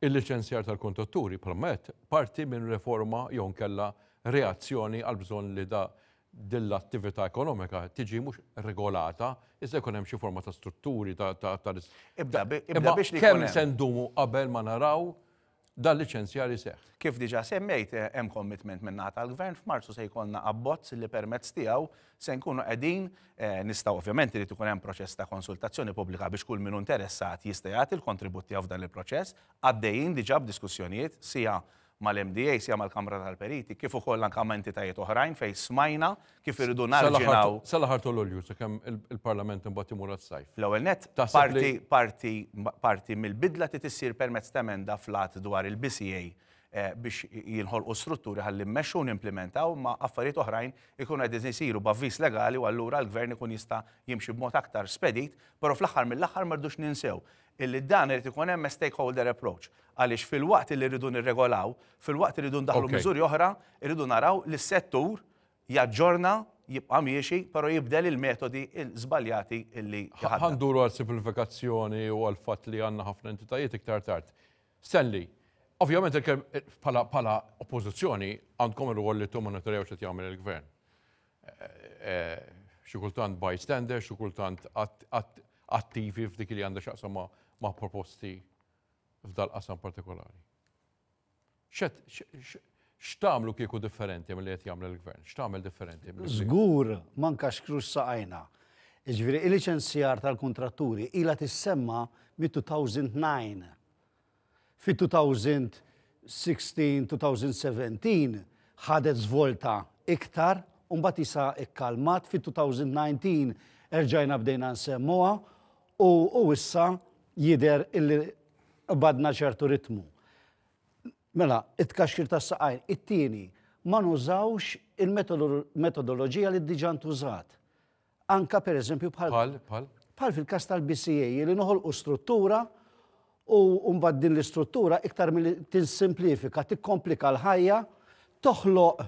il-licenzjar tal-kondotturi permet parti minn reforma jon kella reazzjoni għal bżonn li da dell-attività ekonomika tiġi mhux regolata, iżda jkun hemm xi forma ta' strutturi ta' Ibda biex li kemm sendumu qabel ma naraw dan liċenzjar seħ. Kif diġa semmejt eh, hemm commitment minn nata għal-gvern f'Marzu se jkollna abbozz li permezz tiegħu se nkunu qegħdin eh, nistgħu ovvjament li ikun hemm proċess ta' konsultazzjoni pubblika biex kull min interessat jista' jagħti l-kontribut tiegħu f'dan il-proċess għaddejjin diġà b'diskussjonijiet sija mal-MDA sija mal-Kamra tal-Periti, kif ukoll anka entitajiet oħrajn fejn smajna kif irridu narġinaw. Sala ħartu l-olju, kem il-Parlament imbagħad imur għas-sajf. L-ewwel net parti parti mill-bidla ti tissir permezz temenda flat dwar il-BCA biex jinħolqu strutturi ħalli mmexxu implementaw ma' affarijiet oħrajn ikun qed isiru b'avviż legali u allura l-gvern ikun jista' jimxi b'mod aktar spedit, però fl-aħħar mill-aħħar mardux ninsew illi dan irid ikun hemm stakeholder approach għaliex fil-waqt li rridu nirregolaw, fil-waqt li rridu ndaħlu miżuri oħra, rridu naraw li settur jaġġorna jibqa' miexi, però jibdel il-metodi il li illi ħanduru għal simplifikazzjoni u għal fatt li għandna ħafna entitajiet iktar tard. Stanley, ovvjament pala, oppożizzjoni għandkom ir-rwol li tu monitorjaw xi jagħmel il-gvern. Eh, eh, xi kultant bystander, xi kultant attivi f'dik li għandha x'aqsam ma' proposti f'dal-qasam partikolari? X'tagħmlu kieku differenti mill-li qed jagħmel il-gvern? X'tagħmel differenti? Żgur manka xkrux saqajna. Iġifieri il-liċenzjar tal-kontratturi ilha tissemma mid 2009 Fi Fit-2016-2017 ħadet zvolta iktar u mbagħad issa ikkalmat fit-2019 erġajna bdejna nsemmuha u issa jider badna ċertu ritmu. Mela, it-kaxkir ta' saqajn, it-tini, ma nużawx il-metodologija li diġan tużat. Anka per eżempju bħal. fil-kas tal-BCA li noħolqu struttura u mbagħad din l-istruttura iktar mill tinsimplifika, tikkomplika l-ħajja, toħloq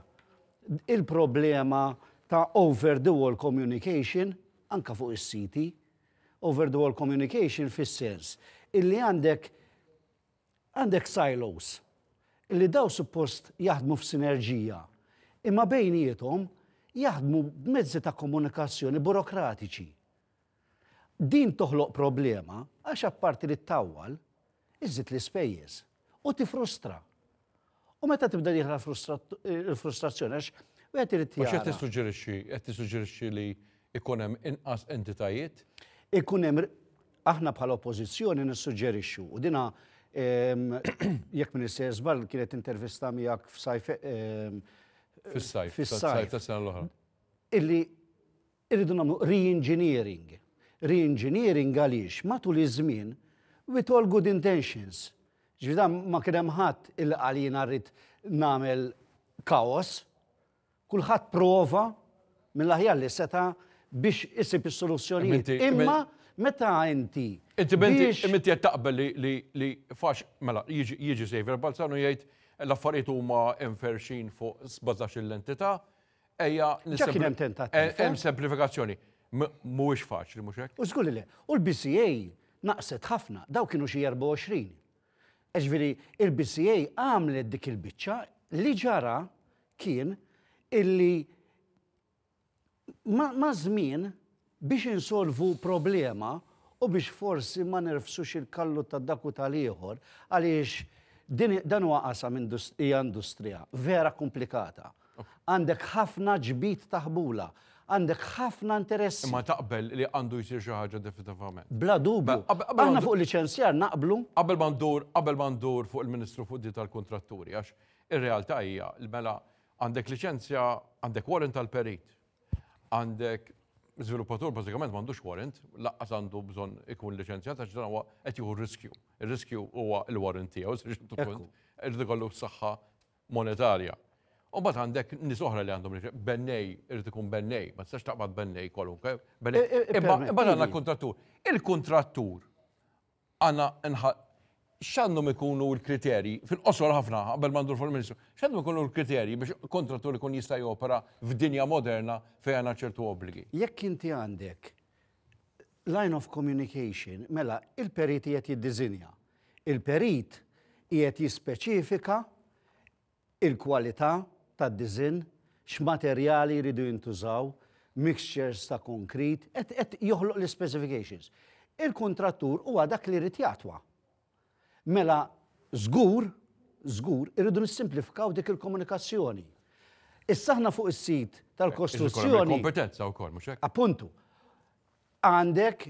il-problema ta' over the wall communication anka fuq is-siti. Over the wall communication fis-sens illi għandek għandek silos li daw suppost jaħdmu f'sinerġija imma bejnietom jaħdmu b'mezzi ta' komunikazzjoni burokratiċi. Din toħloq problema għax apparti li t-tawwal iżid l ispejjeż u tifrustra. U meta tibda diħla eh, frustrazzjoni għax u għet irrit jgħu. Għet t-sugġerixi, għet t-sugġerixi li ikunem inqas entitajiet? Ikunem, aħna bħal oppozizjoni nissuġġerixxu u dina Jekk minn żball kienet intervista miegħek f'sajf. Fis-sajf. f sajf ta' s-sajf l-oħra. Illi irridu nagħmlu re-engineering. Re-engineering għaliex matul iż-żmien with all good intentions. Ġvida ma kien hemm ħadd il għalina rrid nagħmel kaos, kulħadd prova mill-aħjar li seta' biex isib is-soluzzjonijiet. Imma Meta inti. Inti benti, inti jattaqbel li fax, mela, jieġi Xavier Balzano jgħid l-affarijiet huma inferxin fuq sbazax l-entità, ejja eh, eh? Hemm semplifikazzjoni. Mhuwiex faċli mhux hekk. U li le, u l-BCA naqset ħafna, daw kienu xi 24. Eġviri, il-BCA għamlet dik il-biċċa li ġara kien illi ma' żmien biex insolvu problema u biex forsi ma nerfsux il-kallu ta' u tal-ieħor għaliex dan huwa qasam hija industrija vera komplikata. Għandek ħafna ġbit taħbula, għandek ħafna interessi. Ma taqbel li għandu jisir xi ħaġa definitivament. Bla dubju. Aħna fuq liċenzjar naqblu. Qabel mandur, qabel mandur fuq il-Ministru fuq di tal-kontratturi għax ir-realtà hija l-mela għandek liċenzja, għandek warrant tal-perit, għandek Żviluppatur bażikament m'għandux warrant, laqqas għandu bżonn ikun liċenzjat għax dan huwa qed jieħu riskju. Ir-riskju huwa l-warrant tiegħu sirx punt irid ikollu saħħa monetarja. U bat għandek nis oħra li għandhom liċenzja, bennej, irid ikun bennej, ma tistax taqbad bennej kolunke. E, e, e, imma għandna kontrattur. Il-kontrattur għandna x'għandhom ikunu l-kriterji, fil-qosor ħafna, qabel mandur fil ministru xandu ikunu l-kriterji biex kontrattur ikun jista' jopera f'dinja moderna fejn għana ċertu obbligi. Jekk inti għandek line of communication, mela il-perit jiet jiddizinja. Il-perit qiegħed jispeċifika il-kwalità tad x x'materjali jridu jintużaw, mixtures ta' konkrit, et joħloq l-specifications. Il-kontrattur huwa dak li rrid jatwa' Mela, żgur, żgur, irridu nissimplifikaw dik il-komunikazzjoni. Issa fuq is-sit tal-kostruzzjoni. Kompetenza wkoll, mhux hekk? Appuntu. Għandek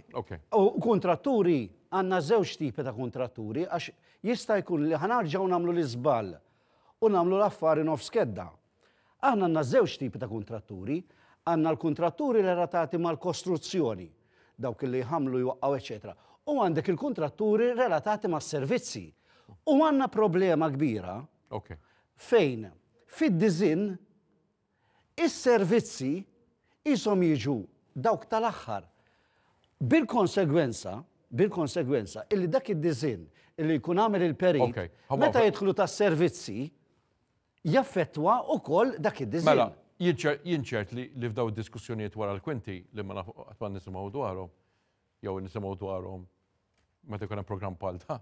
u kontratturi għandna żewġ tipi ta' kontratturi għax jista' jkun li ħanarġaw nagħmlu l-iżball u nagħmlu l-affari nof skedda. Aħna għandna żewġ tipi ta' kontratturi, għandna l-kontratturi relatati mal-kostruzzjoni, dawk li jħamlu juqqaw, eccetera u għandek il-kontratturi relatati ma' servizzi. U għanna problema kbira okay. fejn fid-dizin is-servizzi jisom jiġu dawk tal-axħar. Bil-konsegwenza, bil-konsegwenza, illi dak id-dizin illi jkun għamil il-perit, okay. meta jidħlu ta' servizzi, jaffetwa u kol dak id-dizin. Mela, jinċert li li f'daw diskussjonijiet wara l-kwinti li ma nafqat ma nisimaw dwarhom, jew nisimaw dwarhom meta te hemm programm bħal da,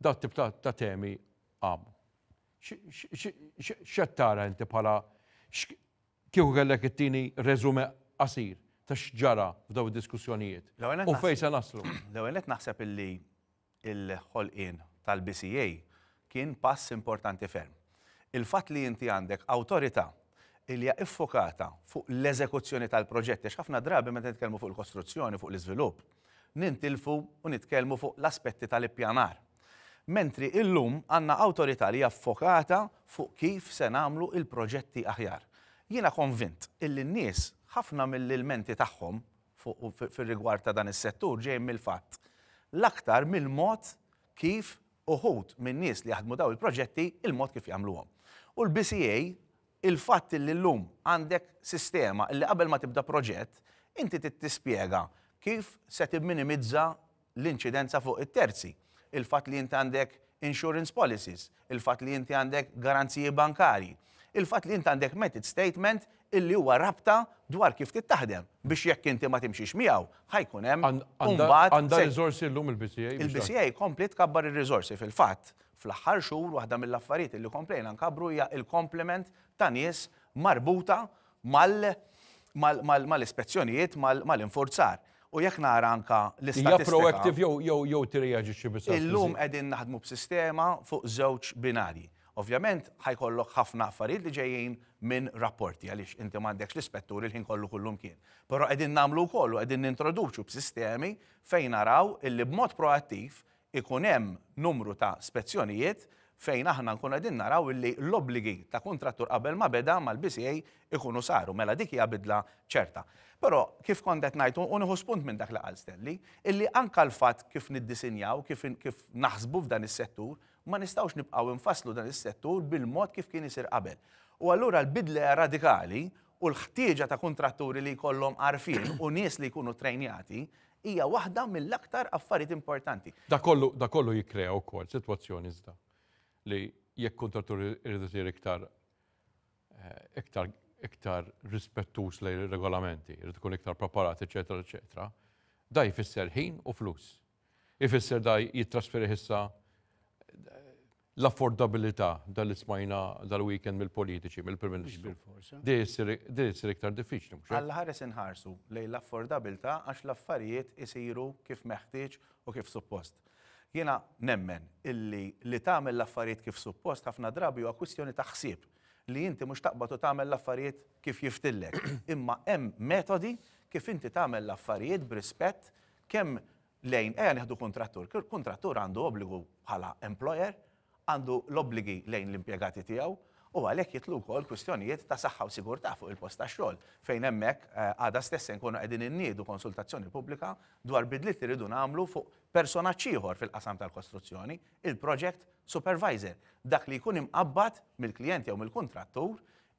da tip ta' temi għam. X'qed tara inti bħala kieku kellek it-tieni reżume qasir ta' x'ġara f'daw id-diskussjonijiet. U fejsa se naslu. L-ewwel qed naħseb illi il-ħolqien tal-BCA kien pass importanti ferm. Il-fatt li inti għandek awtorità il hija iffokata fuq l-eżekuzzjoni tal-proġett, xafna drabi meta nitkellmu fuq il-kostruzzjoni, fuq l-iżvilupp, nintilfu u nitkellmu fuq l-aspetti tal-ippjanar. Mentri illum għanna autorità li jaffokata fuq kif se namlu il-proġetti aħjar. Jiena konvint illi n-nies ħafna mill-ilmenti tagħhom fil-rigward ta' dan is-settur ġejjin mill-fatt. L-aktar mill-mod kif uħut minn nies li jaħdmu daw il-proġetti il-mod kif jagħmluhom. U l-BCA il-fatt illi l-lum għandek sistema li qabel ma tibda proġett inti tittispjega kif se timminimizza l-inċidenza fuq it-terzi, il-fat li jinti għandek insurance policies, il-fat li inti għandek garanziji bankari, il-fat li jinti għandek method statement illi huwa rabta dwar kif tittaħdem biex jekk inti ma timxiex miegħu ħajkun hemm imbagħad għandha riżorsi llum il-BCA. Il-BCA komplet kabbar ir-riżorsi fil-fatt fl-aħħar xhur waħda mill-affarijiet illi komplejna nkabru hija l komplement ta' nies marbuta mal-ispezzjonijiet mal-infurzar. mal, mal U jekk nara anka l-istatistika. Ja proactive jew jew jew tirreaġixxi biss. Illum qegħdin naħdmu b'sistema fuq żewġ binari. Ovvjament ħajkollok ħafna affarijiet li ġejjin minn rapporti għaliex inti m'għandekx l ispetturi l ħin kollu kullum kien. Però qegħdin nagħmlu wkoll qegħdin nintroduċu b'sistemi fejn naraw illi b'mod proattiv ikun hemm numru ta' spezzjonijiet fejn aħna nkun għedin naraw li l-obbligi ta' kontrattur qabel ma beda mal-BCA ikunu saru, mela dik hija bidla ċerta. Però kif kont najtu, ngħid u spunt minn dak laqal qal illi anka l-fatt kif niddisinjaw, kif, kif naħsbu f'dan is-settur, ma nistawx nibqaw nfasslu dan is-settur bil-mod kif kien isir qabel. U allura l-bidla radikali u l-ħtieġa ta' kontratturi li jkollhom arfin u nies li jkunu trejnjati hija waħda mill-aktar affarijiet importanti. Da kollu, da kollu jikrea wkoll sitwazzjoni iżda li jekk kontrattur irridu sir iktar eh, iktar iktar rispettus lej regolamenti, irrid ikun iktar preparat, eċetera, eċetera, da jfisser ħin u flus. Ifisser da jittrasferi hissa eh, l-affordabilità dal-ismajna dal-weekend mill-politiċi, mill-Prim Ministru. Di jissir iktar diffiċli. Għall-ħares inħarsu lej l-affordabilità għax l-affarijiet isiru kif meħtieġ u kif suppost. Jena nemmen illi li tagħmel l-affarijiet kif suppost ħafna drabi huwa kwistjoni ta' ħsieb li inti mhux taqbad u tagħmel l-affarijiet kif jiftillek. Imma hemm metodi kif inti tagħmel l-affarijiet b'rispett kemm lejn eja neħdu kontrattur. Kontrattur għandu obbligu bħala employer, għandu l-obbligi lejn l-impjegati tiegħu, U għalhekk jitlu wkoll kwistjonijiet ta' saħħa u sigurtà fuq il posta xol, xogħol fejn hemmhekk eh, għada stessa nkunu n inniedu konsultazzjoni pubblika dwar bidliet t-ridu nagħmlu fuq persona ċiħor fil-qasam tal-kostruzzjoni, il-project supervisor, dak li jkun imqabbad mill-klient jew mill-kontrattur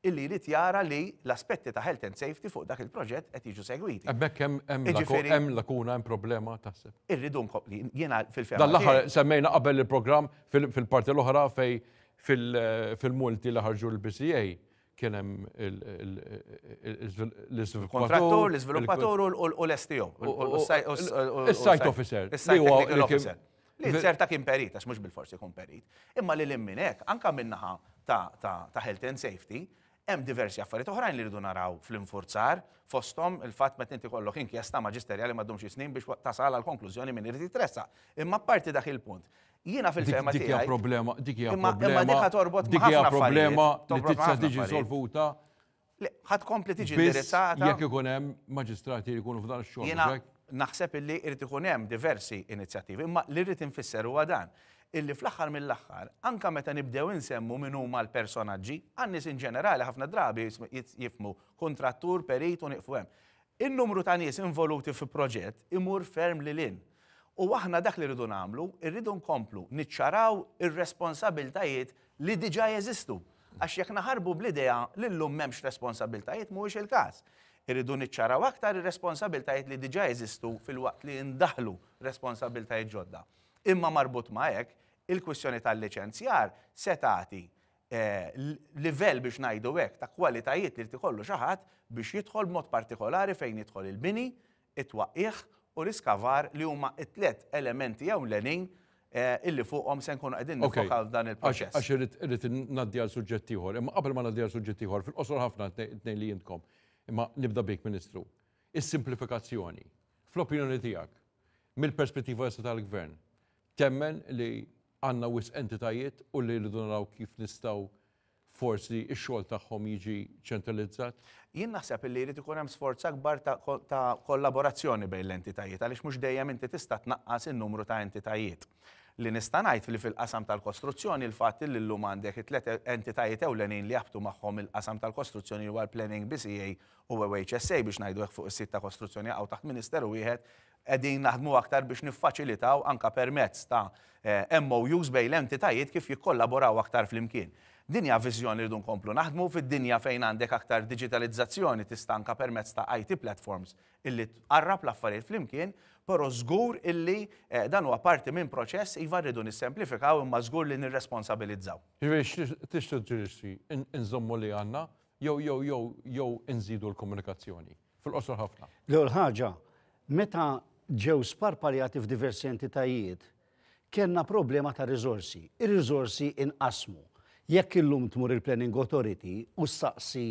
illi li tjara li l-aspetti ta' health and safety fuq dak il-proġett qed jiġu segwiti. Hemmhekk hemm lakuna hemm problema taħseb. Irridu nkompli jiena fil-ferma. l aħħar semmejna qabel il-programm fil-parti l-oħra fej Eh, fil-multi li ħarġu l-BCA kien hemm l-kontrattur, l u l-STO, il-site officer. Il-site officer. Li ċerta kien perit, għax mhux bil-forsi kun perit. Imma li l-imminek, anka minnaħa ta' health and safety, hemm diversi affarijiet oħrajn li rridu naraw fl-infurzar fosthom il-fatt meta inti kollok inkjesta maġisterjali m'għaddhomx snin biex tasal għal konklużjoni minn irid jitressa. Imma parti dak il-punt Jiena fil fema tiegħi. Dikja problema, dikja problema. Imma dikha torbot Dikja problema li tista' tiġi solvuta. Ħad kompli tiġi indirizzata. Jekk ikun hemm maġistrati li jkunu f'dan ix-xogħol. Jiena naħseb illi irid ikun hemm diversi inizjattivi, imma li rrid infisser huwa dan illi fl-axar mill-axar, anka meta nibdew insemmu minn huma l-personaġġi, għannis in ġenerali ħafna drabi jifmu kontrattur, perit u niqfu hemm. In-numru ta' nies involuti fi proġett imur ferm li lin U aħna dak li rridu nagħmlu, irridu nkomplu, niċċaraw ir-responsabiltajiet li diġà jeżistu. Għax jekk naħarbu bl-idea li llum m'hemmx responsabiltajiet mhuwiex il-każ. Irridu niċċaraw aktar ir-responsabiltajiet li diġà jeżistu fil-waqt li ndaħlu responsabiltajiet ġodda. Imma marbut ma' hekk, il-kwistjoni tal-liċenzjar se tagħti eh, livell biex ngħidu hekk ta' kwalitajiet li tikollu xi ħadd biex jidħol mod partikolari fejn jidħol il-bini, it-twaqqih u l-iskavar li huma it-tlet elementi jew l-enin eh, illi fuqhom se nkunu qegħdin nifokal dan il-proċess. Għax irrid ngħaddi għal suġġetti ieħor, imma qabel ma ngħaddi għal suġġetti ieħor, fil-qosor ħafna tnejn li jintkom. Imma nibda bik Ministru. Is-simplifikazzjoni, fl-opinjoni tiegħek, mill-perspettiva tal-gvern, temmen li għandna wis entitajiet u li rridu naraw kif nistgħu forsi x-xogħol tagħhom jiġi ċentralizzat? Jien naħseb li jrid ikun hemm sforz akbar ta' kollaborazzjoni bejn l-entitajiet għaliex mhux dejjem inti tista' tnaqqas in-numru ta' entitajiet. Li nista' ngħid li fil-qasam tal-kostruzzjoni l fatt li llum għandek it-tlet entitajiet ewlenin li jaqbtu magħhom il-qasam tal-kostruzzjoni huwa l-Planning BCA u WHSA biex ngħidu fuq is-sit ta' kostruzzjoni għaw taħt Ministeru wieħed qegħdin naħdmu aktar biex niffaċilitaw anka permezz ta' eh, MOUs bejn l-entitajiet kif jikkollaboraw aktar flimkien dinja viżjoni rridu nkomplu naħdmu fid-dinja fejn għandek aktar digitalizzazzjoni tistanka permezz ta' IT platforms illi tqarrab l-affarijiet flimkien, però żgur illi eh, dan huwa parti minn proċess iva rridu nissemplifikaw imma żgur li nirresponsabilizzaw. Ġifieri tixtuġġirixi inżommu li għandna jew jew jew jew inżidu l-komunikazzjoni fil-qosor ħafna. L-ewwel ħaġa, meta ġew sparpaljati f'diversi entitajiet, kellna problema ta' riżorsi. Ir-rizorsi inqasmu. Jekk illum tmur il-Planning Authority u s-saqsi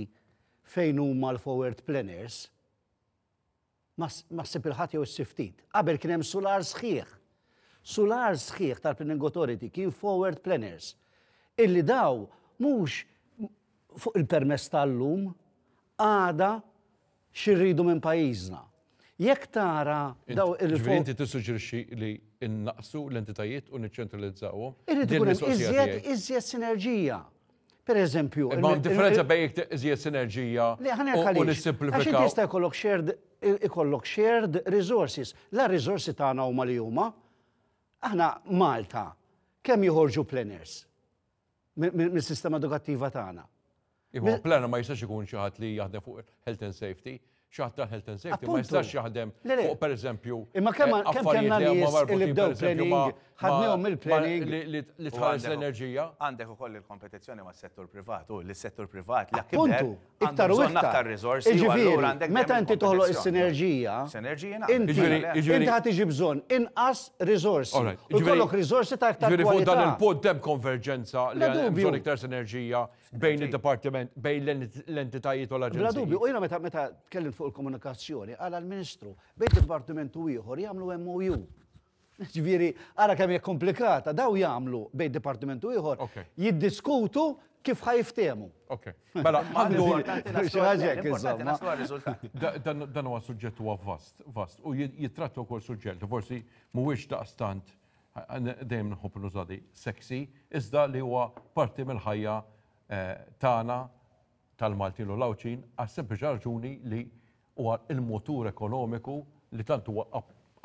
fejn huma l-forward planners, ma s il-ħat jew s-siftit. Qabel kien hemm sular sħiħ. Sular sħiħ tal-Planning Authority kien forward planners. Illi daw mhux fuq il-permess tal-lum għada xirridu minn pajjiżna. Jekk tara daw il-fuq. Inti tissuġġerixxi li innaqsu l-entitajiet u niċċentralizzawhom. Irid ikun iżjed iżjed sinerġija. Per eżempju. E ma differenza bejn iżjed sinerġija u nissimplifikaw. Għax jista' jkollok shared ikollok shared resources. La resources tagħna huma li huma. Aħna Malta kemm joħorġu planners mis-sistema edukattiva tagħna. Iħu, iva, plana ma jistax ikun xi ħadd li jaħdem fuq health and safety, ta' health and safety, ma jistax jaħdem fuq per eżempju. Imma kemm eh, kellna li bdew planning, ħadnihom il-planning. Li tħares l-enerġija. Għandek ukoll il-kompetizzjoni ma' settur privat, u li settur privat li Puntu, iktar u iktar. Iġifieri, meta inti toħloq is-sinerġija, inti ħad tiġi bżonn inqas risorsi. U kollok risorsi ta' iktar. Ġifieri fuq dan il-punt dem konverġenza li bżonn iktar sinerġija bejn il-dipartiment, bejn l-entitajiet u l-aġenzija. Bla dubju, u jiena meta tkellim fuq il-komunikazzjoni għala l-Ministru bejt Dipartimentu ieħor jagħmlu MOU. Ġifieri, ara kemm hija komplikata, daw jagħmlu bejt Dipartimentu ieħor jiddiskutu kif ħajftemu. Ok. Mela, għandu Dan huwa suġġett huwa vast, vast. U jittrattu wkoll suġġett, forsi mhuwiex daqstant eh, dejjem nħobb nużadi sexy, iżda li huwa parti mill-ħajja eh, tagħna tal-Malti l lawċin għas sempliċi raġuni li huwa il-motur ekonomiku li tant huwa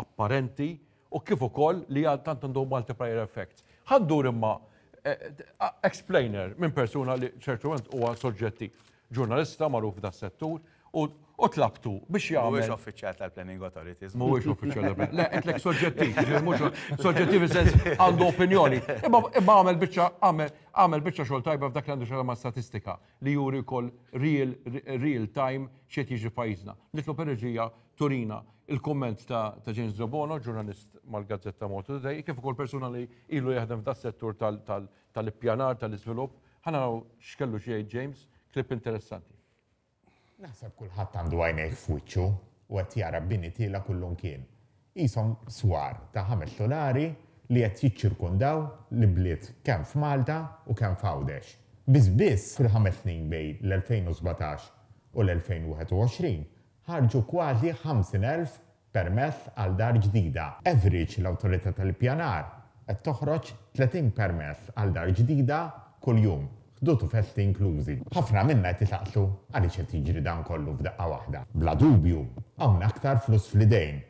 apparenti u kif ukoll li għal tant għandu multiplier effects. Għandur imma eh, eh, explainer minn persuna li ċertu huwa soġġetti ġurnalista magħruf da' settur u u tlabtu biex jagħmel. Mhuwiex uffiċjal tal-Planning Authorities. Mhuwiex uffiċjal tal-Planning. Le, qed soġġettiv, mhux soġġettiv sens għandu opinjoni. Imma għamel biċċa għamel għamel bieċa xogħol tajba f'dak l għandu xogħol ma' statistika li juri wkoll real real time xiet jiġi pajjiżna. Nitlu pereġija Turina il-komment ta' James Zobono, ġurnalist mal-Gazzetta Motu Today, kif ukoll persuna li ilu jaħdem f'da settur tal-ippjanar, tal-iżvilupp, ħana x'kellu xejn James, klip interessanti. Naħseb kulħadd għandu għajnej f'wiċċu u qed jara bini tiela kullum kien. Jisom swar ta' ħames dolari li qed kundaw li bliet kemm f'Malta u kemm f'Għawdex. Biss fil-ħames snin bej l-2017 u l-2021 ħarġu kważi 50,000 permess għal dar ġdida. Average l autorita tal-pjanar qed toħroġ 30 permess għal dar ġdida kuljum dotu festi inklużi. ħafna minna qed itaqsu għaliex qed jiġri dan kollu f'daqqa waħda. Bla dubju, hawn aktar flus fl-idejn.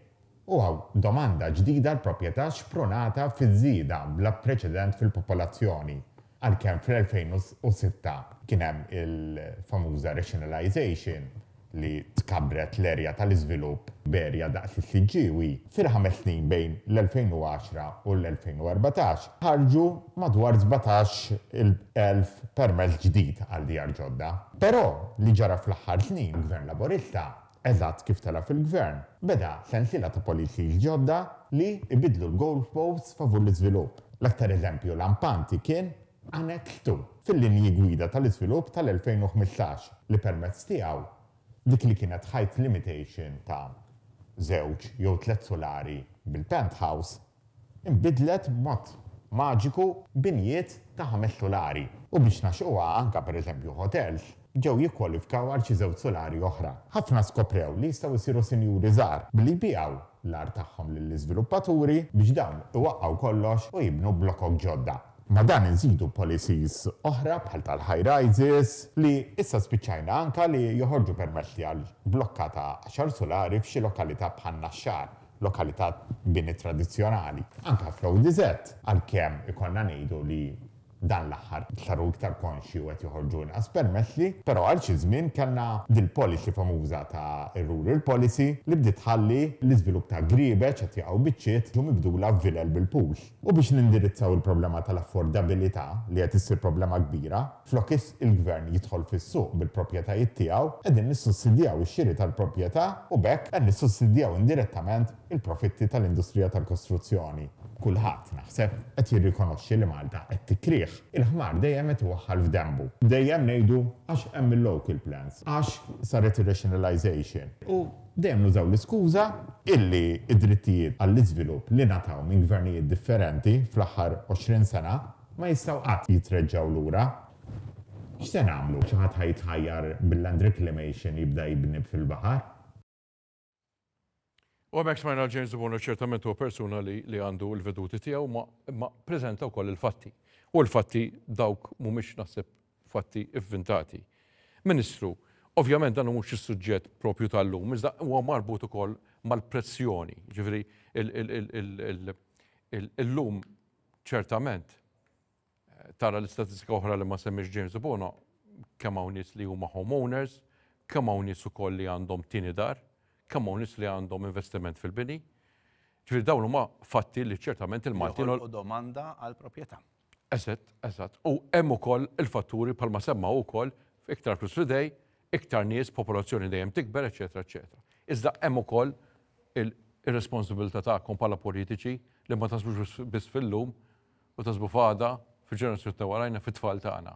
U għaw domanda ġdida l-propieta xpronata fiż-żida bla preċedent fil-popolazzjoni għal-kem fl-2006 kienem il-famuża rationalization li tkabret l-erja tal-izvilup berja daqs il-CGW fil-ħames snin bejn l-2010 u l-2014 ħarġu madwar 17,000 permess ġdid għal djar ġodda. Pero li ġara fl-ħar snin gvern laborista eżatt kif tala fil-gvern. Beda sensila ta' polizzi ġodda li ibidlu l posts favur l-izvilup. L-aktar eżempju lampanti kien Annex 2 fil-linji gwida tal-izvilup tal-2015 li permezz tiegħu dik li kienet height limitation ta' żewġ jew tliet solari bil-penthouse imbidlet mod maġiku binjiet ta' ħames solari. U biex naxuwa anka per eżempju hotels ġew jikkwalifikaw għal xi żewġ solari oħra. Ħafna skoprew li jistgħu jsiru sinjuri żgħar billi bijaw l art tagħhom lill-iżviluppaturi biex dawn iwaqgħu kollox u jibnu blokok ġodda. Ma dan nżidu policies oħra bħal tal-high rises li issa spiċċajna anka li joħorġu permessi għal blokka ta' xar solari f'xi lokalità bħal naxxar, lokalità bini tradizjonali. Anka flow dizet, għal-kem ikonna nejdu li dan l-aħħar saru iktar konxi u qed joħorġu inqas permessi, però għal xi żmien kellna dil-policy famuża ta' rural policy li bdiet ħalli l-iżvilupp ta' gribeċ qed jaqgħu biċċiet ibdu mibdula vilel bil pux U biex nindirizzaw il-problema tal-affordabilità li qed issir problema kbira, flokis il-gvern jidħol fis-suq bil-proprjetajiet tiegħu qegħdin nissussidjaw ix-xiri tal-proprjetà u bekk qed nissussidjaw indirettament il-profitti tal-industrija tal-kostruzzjoni kulħadd naħseb qed jirrikonoxxi li Malta qed tikrieħ. Il-ħmar dejjem qed iwaħħal f'dembu. Dejjem ngħidu għax hemm il-local plans, għax saret ir-rationalization. U dejjem nużaw l-iskuża illi id-drittijiet għall-iżvilupp li nataw minn gvernijiet differenti fl-aħħar 20 sena ma jistgħu qatt jitreġġaw lura. X'se nagħmlu? Xi ħadd ħajtħajjar bil-land reclamation jibda jibni fil-baħar? U għamek smajna James Bono ċertament u persuna li għandu l-veduti tijaw ma prezenta u koll il-fatti. U l-fatti dawk mumiex naħseb fatti inventati. Ministru, ovvjament dan mux is-suġġett propju tal-lum, iżda huwa marbut ukoll mal-pressjoni. il-lum ċertament eh, tara l-istatistika oħra li ma semmix James Bono, kemm hawn nies li huma homeowners, kemm hawn nies ukoll li għandhom tieni dar, kamonis li għandhom investiment fil-bini. Ġifir dawn huma fatti li ċertament il-Maltin. U domanda għal proprjetà. Eżet, eżatt, U hemm ukoll il-fatturi palma semma ukoll iktar plus fidej, iktar nies, popolazzjoni dejjem tikber, eċetera, eċetera. Iżda hemm ukoll il-responsabilità tagħkom bħala politiċi li ma tasbux biss fil-lum u tasbu fada fil-ġenerazzjoni ta' warajna fit-tfal tagħna.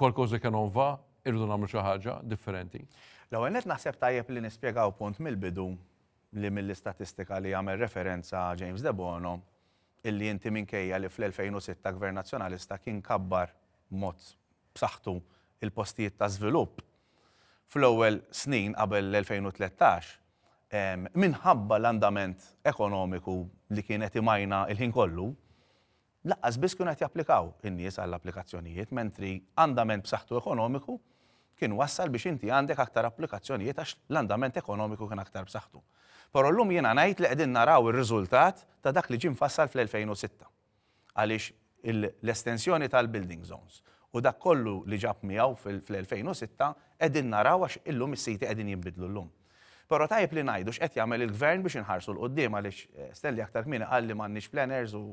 Kol kożi kanon va, irridu nagħmlu xi ħaġa differenti. L-ewwel net naħseb tajjeb li nispjegaw punt mill-bidu li mill-istatistika li għamel referenza James De Bono illi inti minkejja li fl-2006 Gvern Nazzjonalista kien kabbar mod b'saħħtu il-postijiet ta' żvilupp fl-ewwel snin qabel l-2013 minħabba l-andament ekonomiku li kienet imajna il-ħin kollu, laqqas biss qed japplikaw in-nies għall-applikazzjonijiet, mentri andament b'saħħtu ekonomiku kien wassal biex inti għandek aktar applikazzjonijiet għax l-andament ekonomiku kien aktar b'saħħtu. Però llum jiena ngħid li qegħdin naraw ir-riżultat ta' dak li ġie mfassal fl-2006 għaliex l-estensjoni tal-building zones u dak kollu li ġab miegħu fl-2006 qegħdin naraw għax illum is-siti qegħdin jinbidlu llum. Pero tajb li najdux qed jagħmel il-gvern biex inħarsu l-qoddim għaliex eh, Stelli aktar kmini qal li m'għandniex planners u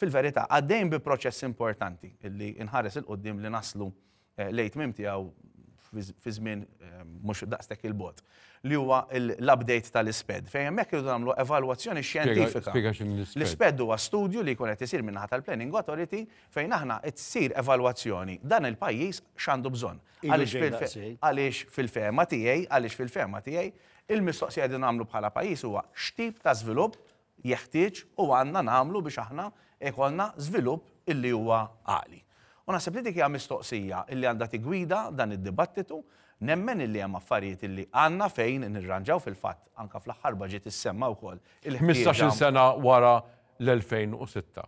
fil-verità għaddejn bi proċess importanti illi inħares il-qoddim li naslu eh, lejt mim tiegħu fi żmien ehm, mhux daqstek il-bot. Li huwa l-update tal-isped fejn hemmhekk irridu nagħmlu evalwazzjoni xjentifika. L-isped huwa studju li jkun qed isir minnaħa tal-Planning Authority fejn aħna tsir evalwazzjoni dan il-pajjiż x'għandu bżonn. Għaliex fil-fema tiegħi, għaliex fil-fema tiegħi, il-mistoqsija li nagħmlu bħala pajjiż huwa x'tip ta' żvilupp jeħtieġ u għandna nagħmlu biex aħna ikolna żvilupp illi huwa għali. U naħseb li dik hija mistoqsija illi għandha tigwida dan id-dibattitu nemmen illi hemm affarijiet illi għandna fejn nirranġaw fil-fatt anka fl-aħħar ġiet issemma wkoll. 15 sena wara l-2006.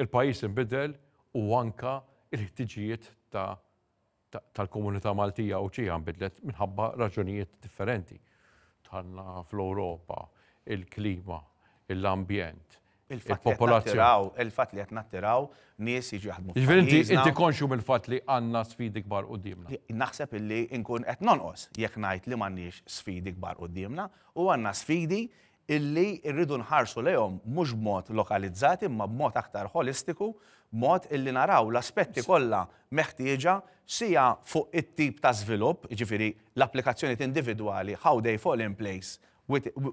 Il-pajjiż inbidel u anka il-ħtiġijiet ta' tal-komunità Maltija u ċija nbidlet minħabba raġunijiet differenti. Tħanna fl-Europa, il-klima, l-ambjent, il-popolazzjoni. Il-fat li qed nattiraw nies jiġi jaħdmu. Ġifieri inti inti konxu mill-fatt li għandna sfidi kbar qudiemna. Naħseb illi nkun qed nonqos jekk ngħid li m'għandniex sfidi kbar dimna, u għandna sfidi illi rridu nħarsu lejom mhux mod lokalizzati ma b'mod aktar holistiku, mod illi naraw l-aspetti kollha meħtieġa sija fuq it-tip ta' żvilupp, ġifieri l-applikazzjonijiet individwali how they fall in place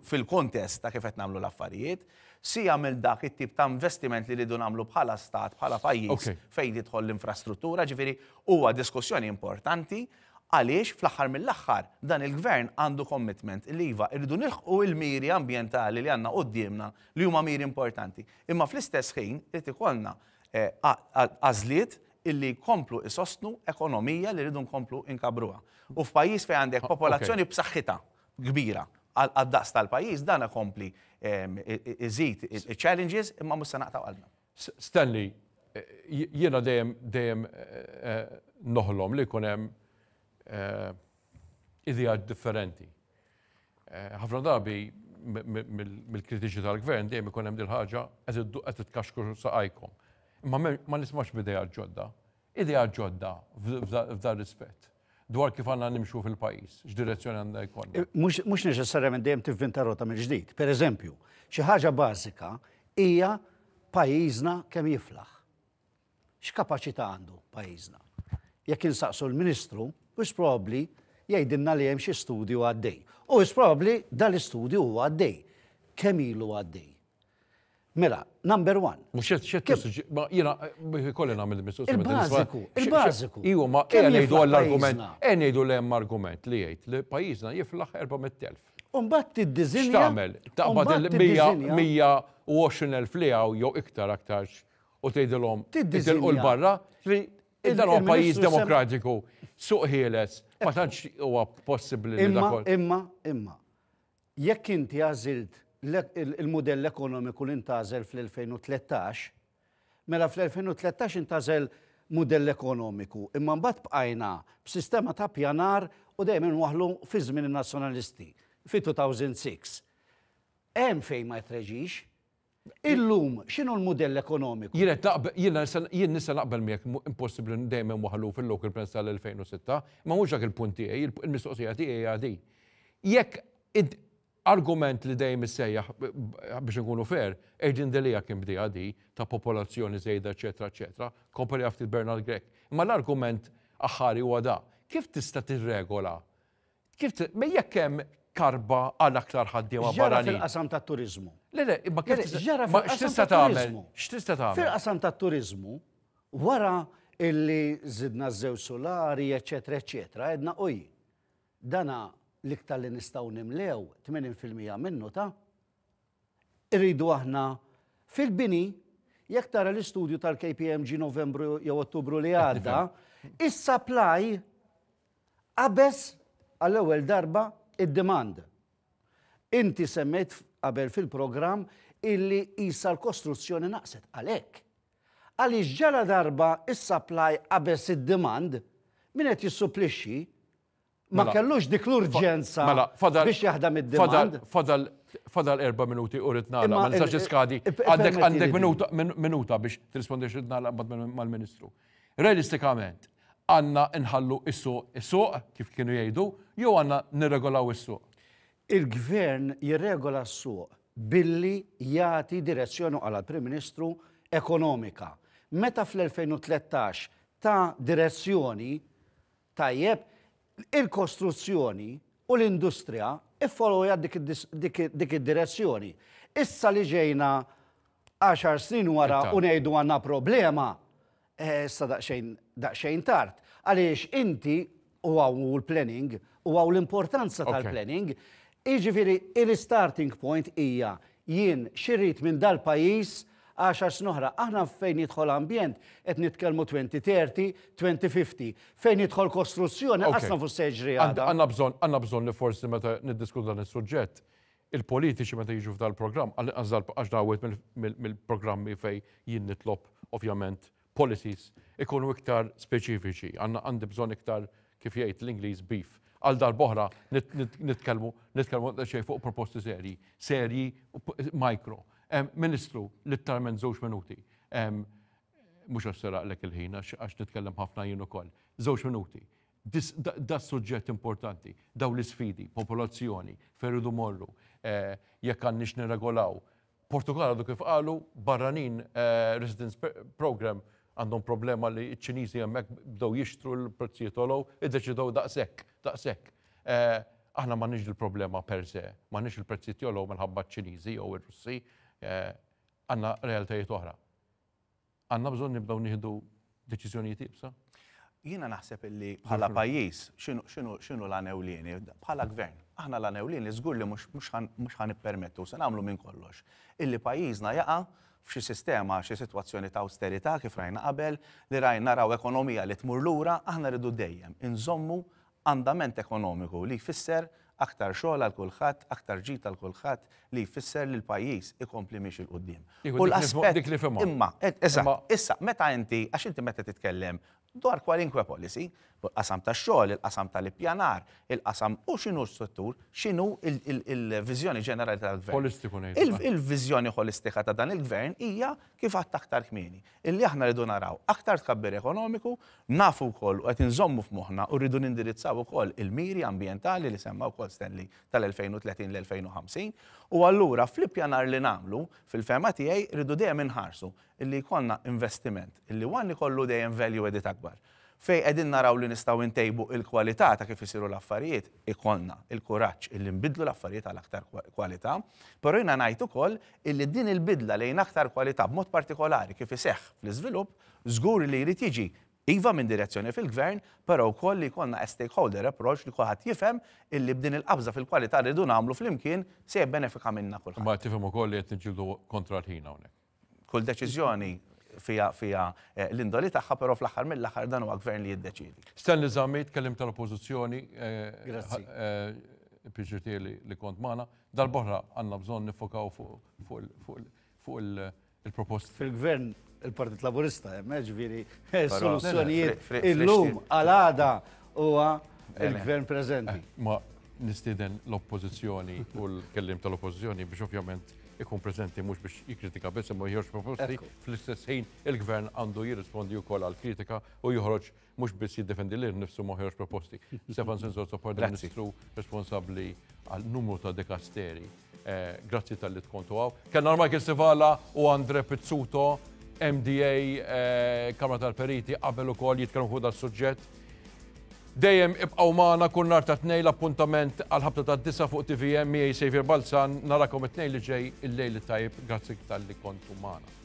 fil-kontest ta' kif qed nagħmlu l-affarijiet, si għamil dak it-tip ta' investiment li ridu namlu bħala stat, bħala pajjiż fejn jidħol l-infrastruttura, ġifiri huwa diskussjoni importanti għaliex fl-axar mill-axar dan il-gvern għandu commitment li jiva irridu nilħu il-miri ambientali li għanna qoddimna li huma miri importanti. Imma fl-istess ħin irid ikollna eh, għażliet illi komplu isostnu ekonomija li rridu nkomplu inkabruha. U f'pajjiż fejn għandek ah, popolazzjoni b'saħħitha kbira għaddaqs tal-pajis, dan kompli iżid il-challenges imma mussa naqtaw għalna. Stanley, eh, jiena dejjem dejem eh, eh, noħlom li kunem idijat differenti. ħafna drabi mill-kritiċi tal-gvern dejjem ikun hemm dil-ħaġa qed titkaxkur saqajkom. Ma ma nismax b'idejat ġodda. Idejat ġodda f'dar rispett dwar kif għanna nimxu fil-pajis, x'direzzjoni għandha jkollna. Eh, mhux neċessarjament dejjem tivvinta rota minn ġdid. Pereżempju, xi ħaġa bażika hija pajjiżna kemm jiflaħ. X-kapacita għandu pajjiżna? Jekk jinsaqsu l-Ministru, u probabbli jgħidilna li hemm xi studju għaddej. U wis dal-istudju huwa għaddej. Kemm ilu għaddej? Mela, number one. Mux xed, xed, ma jina, eh, kolli namil mistoqsija. Il-baziku, il-baziku. Iju, ma enejdu l-argument, enejdu l-em argument li jgħid li pajizna jiflaħ 400.000. Umbat t dizin Xtamel, taqbad il-120.000 li għaw jow iktar aktarx u tgħidilhom u l-barra li dan huwa pajjiż demokratiku suq ħieles ma tantx huwa possibbli li Imma, imma, imma. Jekk inti għażilt il-modell ekonomiku li intażel fl-2013, mela fl-2013 intażel modell ekonomiku, imma mbagħad bqajna b'sistema ta' pjanar u dejjem waħlu fi żmien nazzjonalisti fi 2006. Hemm fejn ma jtreġix, Illum, xinu l-modell ekonomiku? Jien jien nisa naqbel miek impossibli dejjem waħlu fil-local plans tal-2006, ma mhux dak il-punt tiegħi, il-mistoqsija tiegħi għadi. Jekk argument li dejjem sejjaħ biex nkunu fair, Erdin Delija kien bdija di ta' popolazzjoni żejda eċetera, eċetera, kompari għafti Bernard Grek. Ma l-argument aħħari huwa da. Kif tista' tirregola? Kif jekk hemm karba għal aktar ħaddiema barani. fil-qasam ta' turizmu. Le, le, ma kif ġara fil ta' X'tista' tagħmel? Fil-qasam ta' turizmu wara illi zidna żew solari, eċetera, eċetera, edna qoj. dana l-iktar li nistaw nimlew 80% minnu ta' irridu aħna fil-bini jekk tara l-istudju tal-KPMG Novembru jew Ottubru li għadda, is-supply qabes għall-ewwel darba id-demand. Inti semmejt qabel fil-programm illi isa l-kostruzzjoni naqset għalhekk. Għaliex ġala darba is-supply qabes id-demand min qed jissupplixxi Ma mela. kellux dik l-urġenza mela, biex jaħdem id-demand. Fadal fadal erba minuti u rrit nagħla, ma nistax iskadi. Għandek għandek minuta biex tirrispondi xrid nagħla mal-Ministru. Realistikament, għanna nħallu is-suq, is-suq kif kienu jgħidu, jew għanna nirregolaw is-suq. Il-gvern jirregola s-suq billi jagħti direzzjoni għal prim Ministru ekonomika. Meta fl-2013 ta' direzzjoni tajjeb il-kostruzzjoni u l-industrija iffolloja dik id-direzzjoni. Issa li ġejna 10 snin wara u ngħidu għandna problema, eh, issa daqsxejn tard. Għaliex inti u għaw l-planning, u għaw l-importanza tal-planning, iġifiri il-starting point hija jien xirrit minn dal-pajis 10 snoħra. Aħna fejn jidħol ambjent, qed nitkellmu 2030, 2050. Fejn jidħol kostruzzjoni, għasna fuq seġri għadha. Għandna bżonn, għandna bżonn li forsi meta niddiskutu dan is-suġġett, il-politiċi meta jiġu f'dal-programm, għax dawet mill-programmi fej jien nitlob, ovvjament, policies ikunu iktar speċifiċi, għanna għandi bżon iktar kif jgħid l-Ingliż beef. Għal dal-boħra nitkelmu nitkelmu xej fuq proposti serji, serji mikro. Ministru, l-ittar minn żewġ minuti. Mux għax seraqlek il-ħin, għax nitkellem ħafna jien ukoll. Żewġ minuti. Da suġġett importanti, daw l-sfidi, popolazzjoni, ferridu morru, eh, jekk nix nirregolaw. Portugal għadu kif qalu, barranin eh, residence program għandhom problema li ċ-Ċiniżi hemmhekk bdew jixtru l-prezzijiet tolgħu, iddeċidew daqshekk, daqshekk. Eh, aħna ma nix il-problema per se, ma nix il-prezzijiet jolgħu minħabba ċ-Ċiniżi jew ir-Russi, Eh, għanna realtajiet oħra. Għanna bżon nibdaw nieħdu deċiżjonijiet ibsa. Jiena naħseb illi bħala mhm. pajjiż x'inhu l anewlini bħala gvern. Aħna l anewlini żgur li mhux ħan ippermettu se nagħmlu minn kollox. Illi pajjiżna jaqa' f'xi sistema, xi sitwazzjoni ta' austerita, kif rajna qabel, li rajna naraw ekonomija li tmur lura, aħna rridu dejjem inżommu andament ekonomiku li jfisser aktar xogħol għal kulħadd, aktar ġid għal kulħadd li jfisser li l-pajjiż ikompli miex il qudiem U l-aspett e- imma, issa, meta inti għax inti meta titkellem dwar kwalinkwe policy, il-qasam ta' xogħol, il-qasam tal-ippjanar, il-qasam u x'inhu s-settur, x'inhu il-viżjoni ġenerali tal-gvern. Holistiku Il-viżjoni holistika ta' dan il-gvern hija kif għadd aktar kmieni. Illi aħna rridu naraw aktar tkabbir ekonomiku, nafu wkoll u qed inżommu f'moħħna u rridu nindirizzaw ukoll il-miri ambjentali li semma wkoll Stanley tal-2030 l-2050 u allura fl-ippjanar li nagħmlu fil-fema tiegħi rridu dejjem inħarsu illi jkollna investiment illi wan ikollu dejjem value edit akbar fej edin naraw li nistaw intejbu il-kwalità ta' kif isiru l-affarijiet, ikolna il-kuraċ illi nbidlu l-affarijiet għal aktar kwalità, pero jina najtu ukoll illi din il-bidla lejn aktar kwalità b'mod partikolari kif iseħħ fl-iżvilupp, zgur li jrid jiġi Iva minn direzzjoni fil-gvern, pero wkoll li jkollna stakeholder approach li kulħadd jifhem illi b'din il qabza fil-kwalità li għamlu nagħmlu flimkien se jibbenefika minna kulħadd. Ma u ukoll li qed niġġieldu kontra l-ħin hawnhekk. Kull deċiżjoni fija fija eh, l-indoli tagħha però fl-aħħar mill-aħħar dan huwa gvern li jiddeċidi. Stanley Zammi tkellim tal-oppożizzjoni. Eh, Grazzi. Eh, li kont magħna. Dal-boħra għandna bżonn nifokaw fuq il proposti Fil-gvern il-Partit Laburista, ġviri, soluzzjonijiet il-lum għal-għada huwa il-gvern preżenti. Ma nistiden l-oppozizjoni u l-kellim tal-oppozizjoni biex ovvjament ikun prezenti mhux biex jikkritika biss imma jħorġ proposti fl-istess ħin il-gvern għandu jirrispondi wkoll għal kritika u joħroġ mhux biss jiddefendi lil nifsu ma jħorġ proposti. Stefan Sensor Sopar Ministru responsabbli għal numru ta' dekasteri. Eh, grazzi tal-li tkontu għaw. Kellna Michael Sivala u Andre Pizzuto, MDA, eh, Kamra tal-Periti, qabel ukoll jitkellmu fuq dal-suġġett. Dejjem ibqaw maħna kun nar ta' tnejn l-appuntament għal-ħabta ta' disa fuq TVM mi Xavier Balzan narakom it tnejn li ġej il-lejli tajib grazzi tal-li kontu maħna.